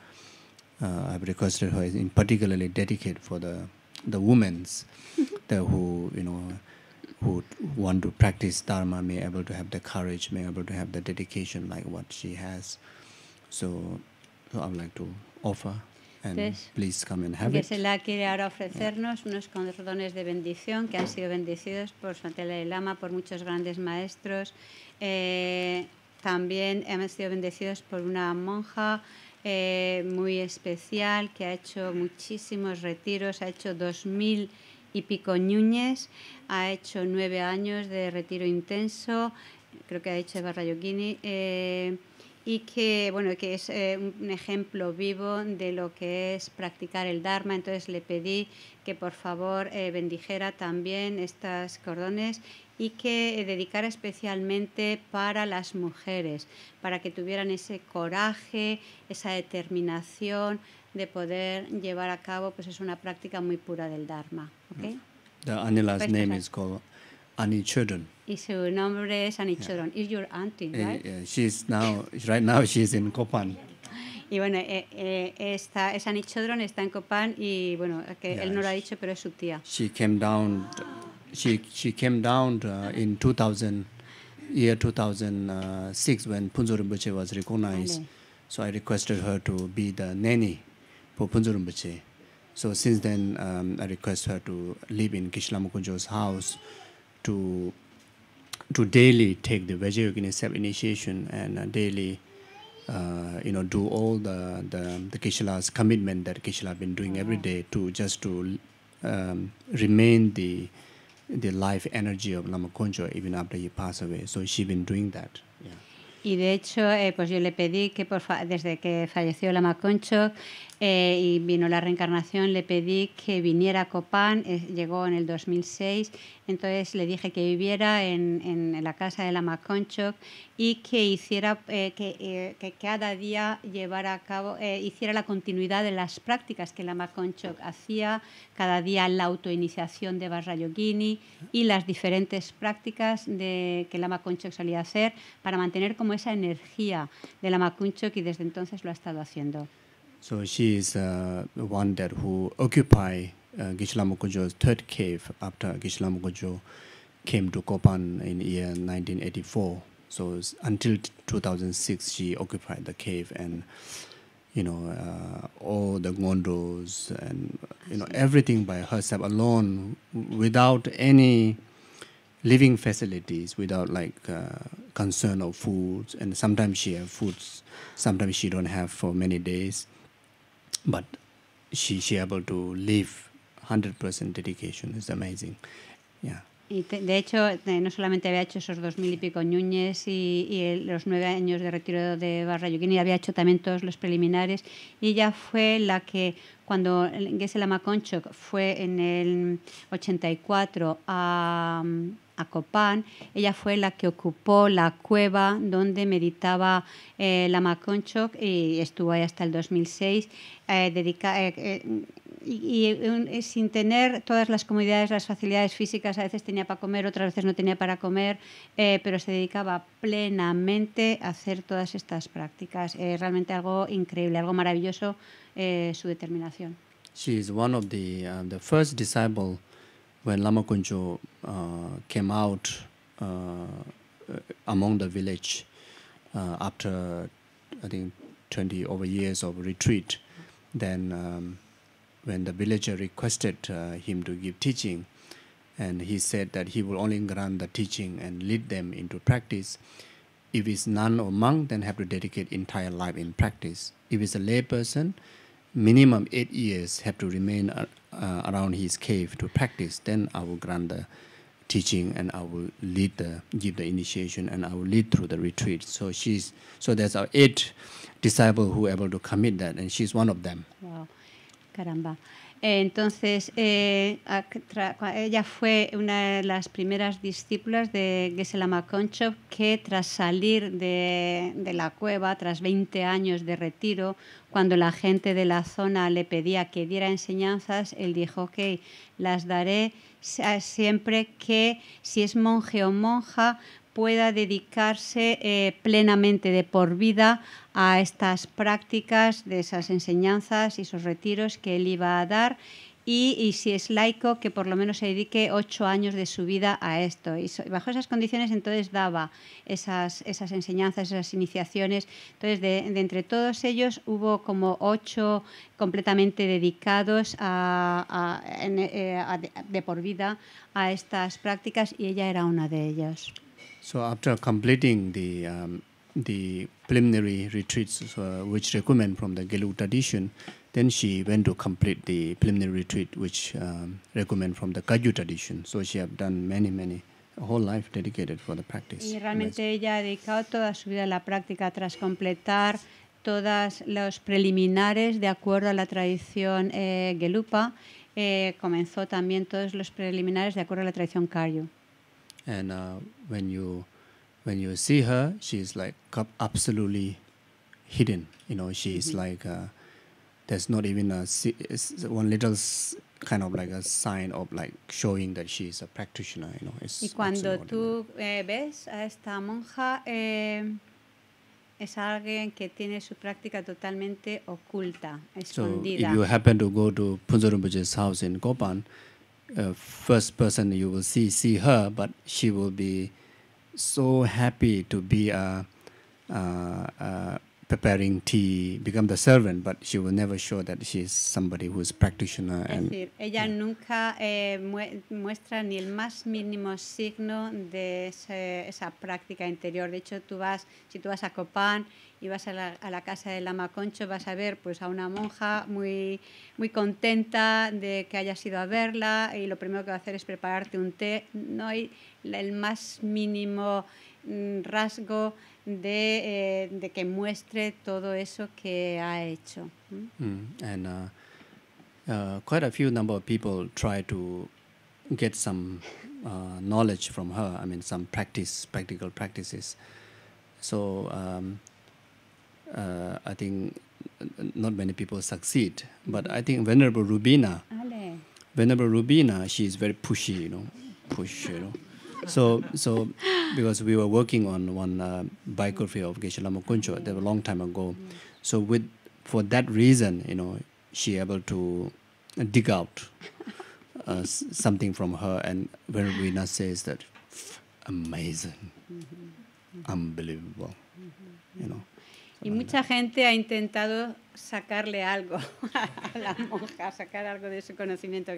uh, I've requested her in particularly dedicate for the the women's mm-hmm. the, who you know who want to practice dharma may able to have the courage, may able to have the dedication like what she has. So, so I would like to offer Entonces, la quiere ahora ofrecernos unos cordones de bendición que han sido bendecidos por Santa Dalai Lama, por muchos grandes maestros. Eh, también han sido bendecidos por una monja eh, muy especial que ha hecho muchísimos retiros, ha hecho dos mil y pico ñuñes, ha hecho nueve años de retiro intenso, creo que ha hecho Barra Yoguini. Eh, y que, bueno, que es eh, un ejemplo vivo de lo que es practicar el Dharma. Entonces le pedí que por favor eh, bendijera también estos cordones y que eh, dedicara especialmente para las mujeres, para que tuvieran ese coraje, esa determinación de poder llevar a cabo, pues es una práctica muy pura del Dharma. ¿okay? Mm. Annie Chodron. Is su name is Annie Chodron. Yeah. Is your auntie, eh, right? Yeah, eh, she's now, right now she's in Copan. Y bueno, eh, eh, esta, es esa Nichodron está en Copán y bueno, que yeah, él no lo ha dicho, pero es su tía. She came down, she, she came down uh, in 2000, year 2006 uh, when Punzo Rinpoche was recognized. Vale. So I requested her to be the nanny for Punzo Rinpoche. So since then, um, I request her to live in Kishlamukunjo's house to to daily take the Vajrayogini initiation and uh, daily, uh, you know, do all the, the, the Kishala's commitment that Kishala has been doing every mm-hmm. day to just to um, remain the the life energy of Lama Konjo even after he passed away. So she's been doing that. Yeah. Y de hecho, eh, pues yo le pedí que por fa desde que falleció Lama Concho, Eh, y vino la reencarnación, le pedí que viniera a Copán, eh, llegó en el 2006, entonces le dije que viviera en, la casa de la Maconchok y que hiciera, eh, que, cada día llevara a cabo, hiciera la continuidad de las prácticas que la Maconchok hacía, cada día la autoiniciación de Barra Yogini y las diferentes prácticas de, que la Maconchok solía hacer para mantener como esa energía de la Maconchok y desde entonces lo ha estado haciendo. So she is uh, the one that who occupy uh, geshe third cave after geshe came to Kopan in year 1984. So until 2006, she occupied the cave and you know, uh, all the gondos and, you know, everything by herself alone without any living facilities, without like uh, concern of foods. And sometimes she have foods, sometimes she don't have for many days. but she she able to live 100% dedication is amazing yeah de hecho, no solamente había hecho esos dos mil y pico Núñez y, y, los nueve años de retiro de Barrayuquini, había hecho también todos los preliminares. Y ella fue la que, cuando Gesela Maconchok fue en el 84 a a Copán. Ella fue la que ocupó la cueva donde meditaba eh, la Maconchoc y estuvo ahí hasta el 2006. Eh, eh, y, sin tener todas las comodidades, las facilidades físicas, a veces tenía para comer, otras veces no tenía para comer, pero se dedicaba plenamente a hacer todas estas prácticas. Es realmente algo increíble, algo maravilloso su determinación. She is one of the, uh, first when Lama Kunjo uh, came out uh, uh, among the village uh, after I think 20 over years of retreat, then um, when the villager requested him to give teaching, and he said that he will only grant the teaching and lead them into practice. If it's nun or monk, then have to dedicate entire life in practice. If it's a lay person, minimum eight years have to remain uh, around his cave to practice, then I will grant the teaching and I will lead the give the initiation and I will lead through the retreat. So she's so there's our eight disciple who are able to commit that, and she's one of them. Wow, caramba. Entonces, eh, ella fue una de las primeras discípulas de Gesela Makonchov que tras salir de, de, la cueva, tras 20 años de retiro, cuando la gente de la zona le pedía que diera enseñanzas, él dijo, ok, las daré siempre que si es monje o monja pueda dedicarse eh, plenamente de por vida a estas prácticas, de esas enseñanzas y esos retiros que él iba a dar. Y, si es laico, que por lo menos se dedique ocho años de su vida a esto. Y bajo esas condiciones entonces daba esas, enseñanzas, esas iniciaciones. Entonces, de, entre todos ellos hubo como ocho completamente dedicados eh, de por vida a estas prácticas y ella era una de ellas. So after completing the um, the preliminary retreats uh, which recommend from the Gelug tradition, then she went to complete the preliminary retreat which um, recommend from the Kagyu tradition. So she have done many many whole life dedicated for the practice. Y realmente ella ha dedicado toda su vida a la práctica tras completar todas los preliminares de acuerdo a la tradición eh, Gelupa. Eh, comenzó también todos los preliminares de acuerdo a la tradición Karyu. and uh, when you when you see her, she's like absolutely hidden. You know, she's mm -hmm. like uh, there's not even a one little kind of like a sign of like showing that she's a practitioner. You know, it's. Y cuando tú eh, ves a esta monja eh, es alguien que tiene su práctica totalmente oculta, escondida. So if you happen to go to Punzo house in Kopan uh, first person you will see see her, but she will be so happy to be a, a, a preparing tea, become the servant, but she will never show that she is somebody who is practitioner. decir, ella nunca eh, muestra ni el más mínimo signo de esa práctica interior. De hecho, tú vas, si tú vas a Copán y vas a la, casa del Lama Concho, vas a ver pues, a una monja muy, muy contenta de que hayas ido a verla y lo primero que va a hacer es prepararte un té. No hay el más mínimo rasgo de, eh, de, que muestre todo eso que ha hecho. Mm. and uh, uh, quite a few number of people try to get some uh, knowledge from her. I mean, some practice, practical practices. So um, uh, I think not many people succeed. But I think Venerable Rubina, Ale. Venerable Rubina, she is very pushy. You know, push. You know. so so because we were working on one uh, biography of Geshe Lama Kuncho that was a long time ago. So with for that reason, you know, she able to dig out uh, something from her, and when Veena says that, amazing, mm -hmm. unbelievable, mm -hmm. you know. Y mucha gente ha intentado sacarle algo a la monja, sacar algo de su conocimiento.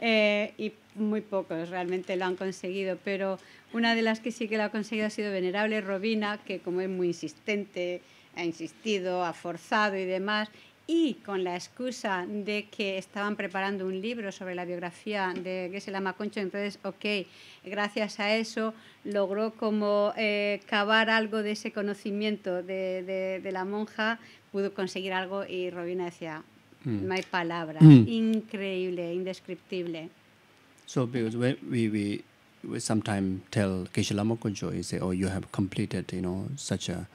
Eh, y muy pocos realmente lo han conseguido, pero una de las que sí que lo ha conseguido ha sido Venerable Robina, que como es muy insistente, ha insistido, ha forzado y demás, y con la excusa de que estaban preparando un libro sobre la biografía de Gesela Maconcho, entonces, ok, gracias a eso logró como eh, cavar algo de ese conocimiento de, de, la monja, pudo conseguir algo y Robina decía, mm. no hay palabras, mm. increíble, indescriptible. So because we, we, we sometimes tell Geshe say, oh, you have completed, you know, such a...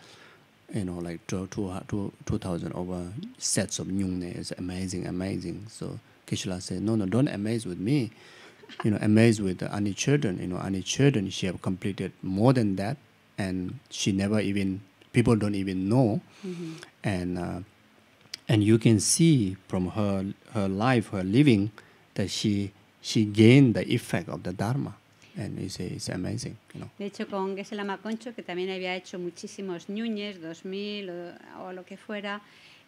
you know like two, two, two, 2000 over sets of nyungne is amazing amazing so kishla said no no don't amaze with me you know amaze with any children you know any children she have completed more than that and she never even people don't even know mm-hmm. and uh, and you can see from her her life her living that she she gained the effect of the dharma De hecho, con Gesela Maconcho, que también había hecho muchísimos Ñuñes, 2000 o, o lo que fuera,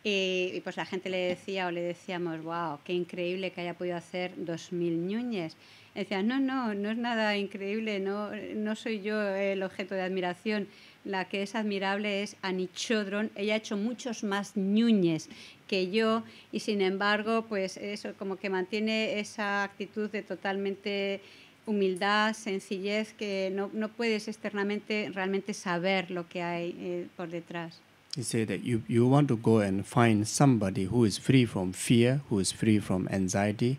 eh, y, pues la gente le decía o le decíamos, wow, qué increíble que haya podido hacer 2000 Ñuñes! decía, no, no, no es nada increíble, no, no soy yo el objeto de admiración. La que es admirable es Annie Chodron. Ella ha hecho muchos más Ñuñes que yo y sin embargo, pues eso como que mantiene esa actitud de totalmente humildad, sencillez, que no, no puedes externamente realmente saber lo que hay eh, por detrás. You say that you, you want to go and find somebody who is free from fear, who is free from anxiety,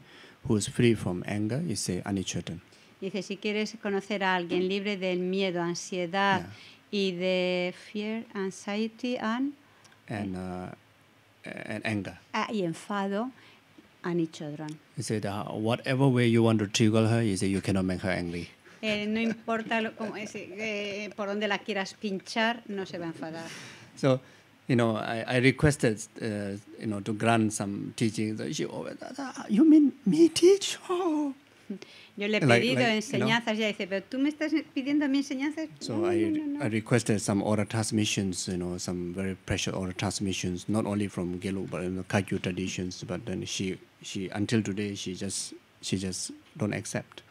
who is free from anger, you say Anichetan. Dice, si quieres conocer a alguien libre del miedo, ansiedad yeah. y de fear, anxiety and... And, uh, and anger. Ah, y enfado. any children. He said, uh, whatever way you want to trigger her, he said, you cannot make her angry. Eh, no importa como, eh, por dónde la quieras pinchar, no se va a enfadar. So, you know, I, I requested, uh, you know, to grant some teaching. she always, oh, you mean me teach? Oh. Yo le he pedido like, enseñanzas, you know? ya dice, pero tú me estás pidiendo a mí enseñanzas. So no, I, no, no. I requested some oral transmissions, you know, some very precious oral transmissions, not only from Gelu, but in the Kagyu traditions, but then she, she, until today, she just, she just don't accept.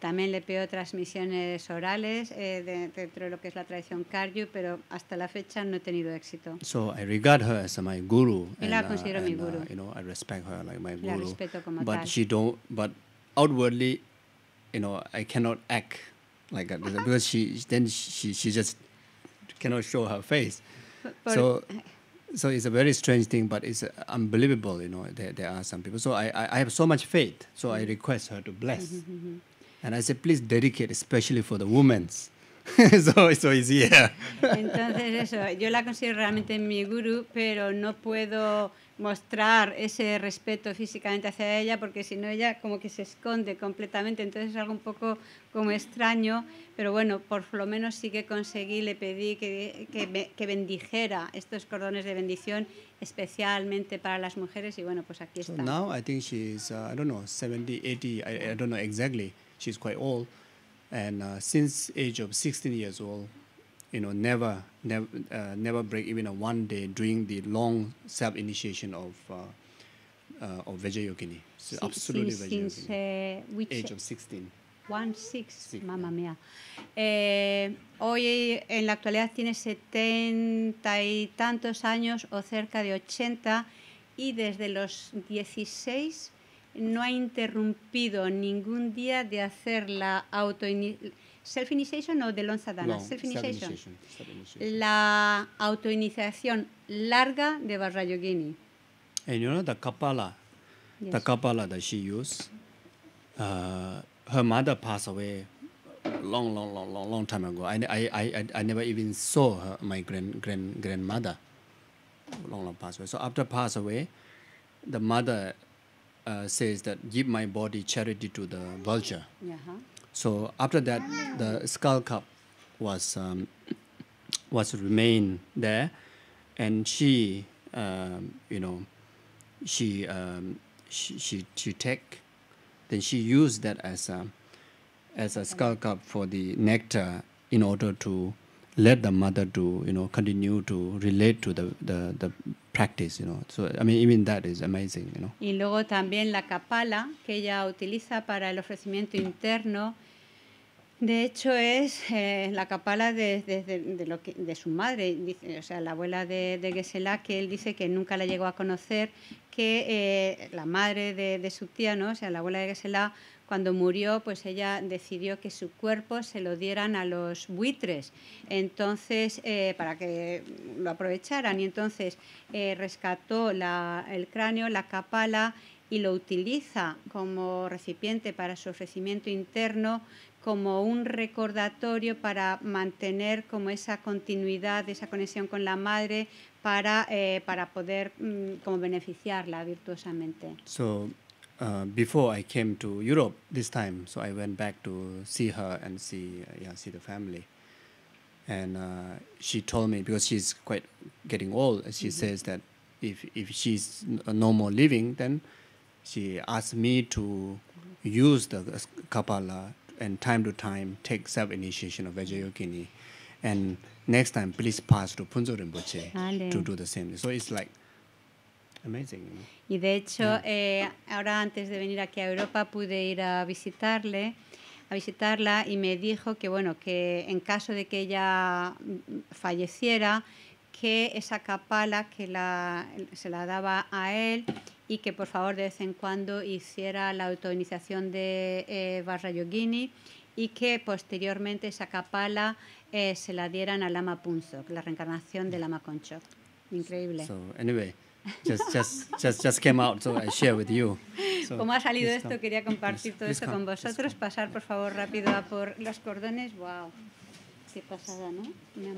También le pido transmisiones orales eh, de, dentro de lo que es la tradición Karyu, pero hasta la fecha no he tenido éxito. So I regard her as my guru. Y la and, uh, considero uh, mi and, uh, guru. Uh, you know, I respect her like my guru. La respeto como but tal. She don't, but outwardly you know I cannot act like that because she then she she just cannot show her face. But, but so so it's a very strange thing, but it's uh, unbelievable. You know there, there are some people. So I, I I have so much faith. So I mm-hmm. request her to bless, mm-hmm, mm-hmm, and I said please dedicate especially for the women's. So so es yeah. Entonces eso, yo la considero realmente mi guru, pero no puedo mostrar ese respeto físicamente hacia ella, porque si no ella como que se esconde completamente, entonces es algo un poco como extraño, pero bueno, por lo menos sí que conseguí, le pedí que, que, que bendijera estos cordones de bendición especialmente para las mujeres y bueno, pues aquí está. So now I think she's, uh, I don't know, 70, 80, I, I don't know exactly, she's quite old, and uh, since age of 16 years old, you know, never never uh, never break even a one day during the long self initiation of uh, uh of vajrayogini. absolutely Vajrayogini. age of 16. One six, mamma mia. Eh, hoy en la actualidad tiene setenta y tantos años o cerca de 80 y desde los dieciséis no ha interrumpido ningún día de hacer la, auto, self-initiation o de long sadhana? Long, self-initiation. Self self la autoiniciación larga de Vajrayogini. And eh, you know the Kapala, yes. the Kapala that she used, uh, her mother passed away long, long, long, long, long time ago. I, I, I, I never even saw her, my grand, grand, grandmother long, long passed away. So after pass away, the mother uh, says that give my body charity to the vulture. Uh -huh. So after that, the skull cup was um, was remain there, and she, um, you know, she um, she she she take, then she used that as a as a skull cup for the nectar in order to y luego también la capala que ella utiliza para el ofrecimiento interno de hecho es eh, la capala de, de, lo de su madre o sea la abuela de, de Gesela que él dice que nunca la llegó a conocer que eh, la madre de, de su tía no o sea la abuela de Gesela cuando murió, pues ella decidió que su cuerpo se lo dieran a los buitres, entonces, eh, para que lo aprovecharan. Y entonces eh, rescató el cráneo, la capala y lo utiliza como recipiente para su ofrecimiento interno, como un recordatorio para mantener como esa continuidad, esa conexión con la madre para, eh, para poder mm, como beneficiarla virtuosamente. Uh, before I came to Europe this time, so I went back to see her and see uh, yeah see the family. And uh, she told me because she's quite getting old, she mm -hmm. says that if if she's no more living, then she asked me to use the Kapala and time to time take self initiation of Vajrayogini, and next time please pass to Punzo Rinpoche to do the same. So it's like Y de hecho, mm. eh, ahora antes de venir aquí a Europa pude ir a visitarle, a visitarla y me dijo que bueno, que en caso de que ella falleciera, que esa capala que la, se la daba a él y que por favor de vez en cuando hiciera la autoiniciación de eh, Barra Yogini y que posteriormente esa capala eh, se la dieran a Lama Punzok, la reencarnación de Lama Conchok. Increíble just, just, just, just came out, so I share with you. Como ha salido esto, quería compartir todo esto con vosotros. Pasar, por favor, rápido a por los cordones. ¡Wow! Qué pasada, ¿no?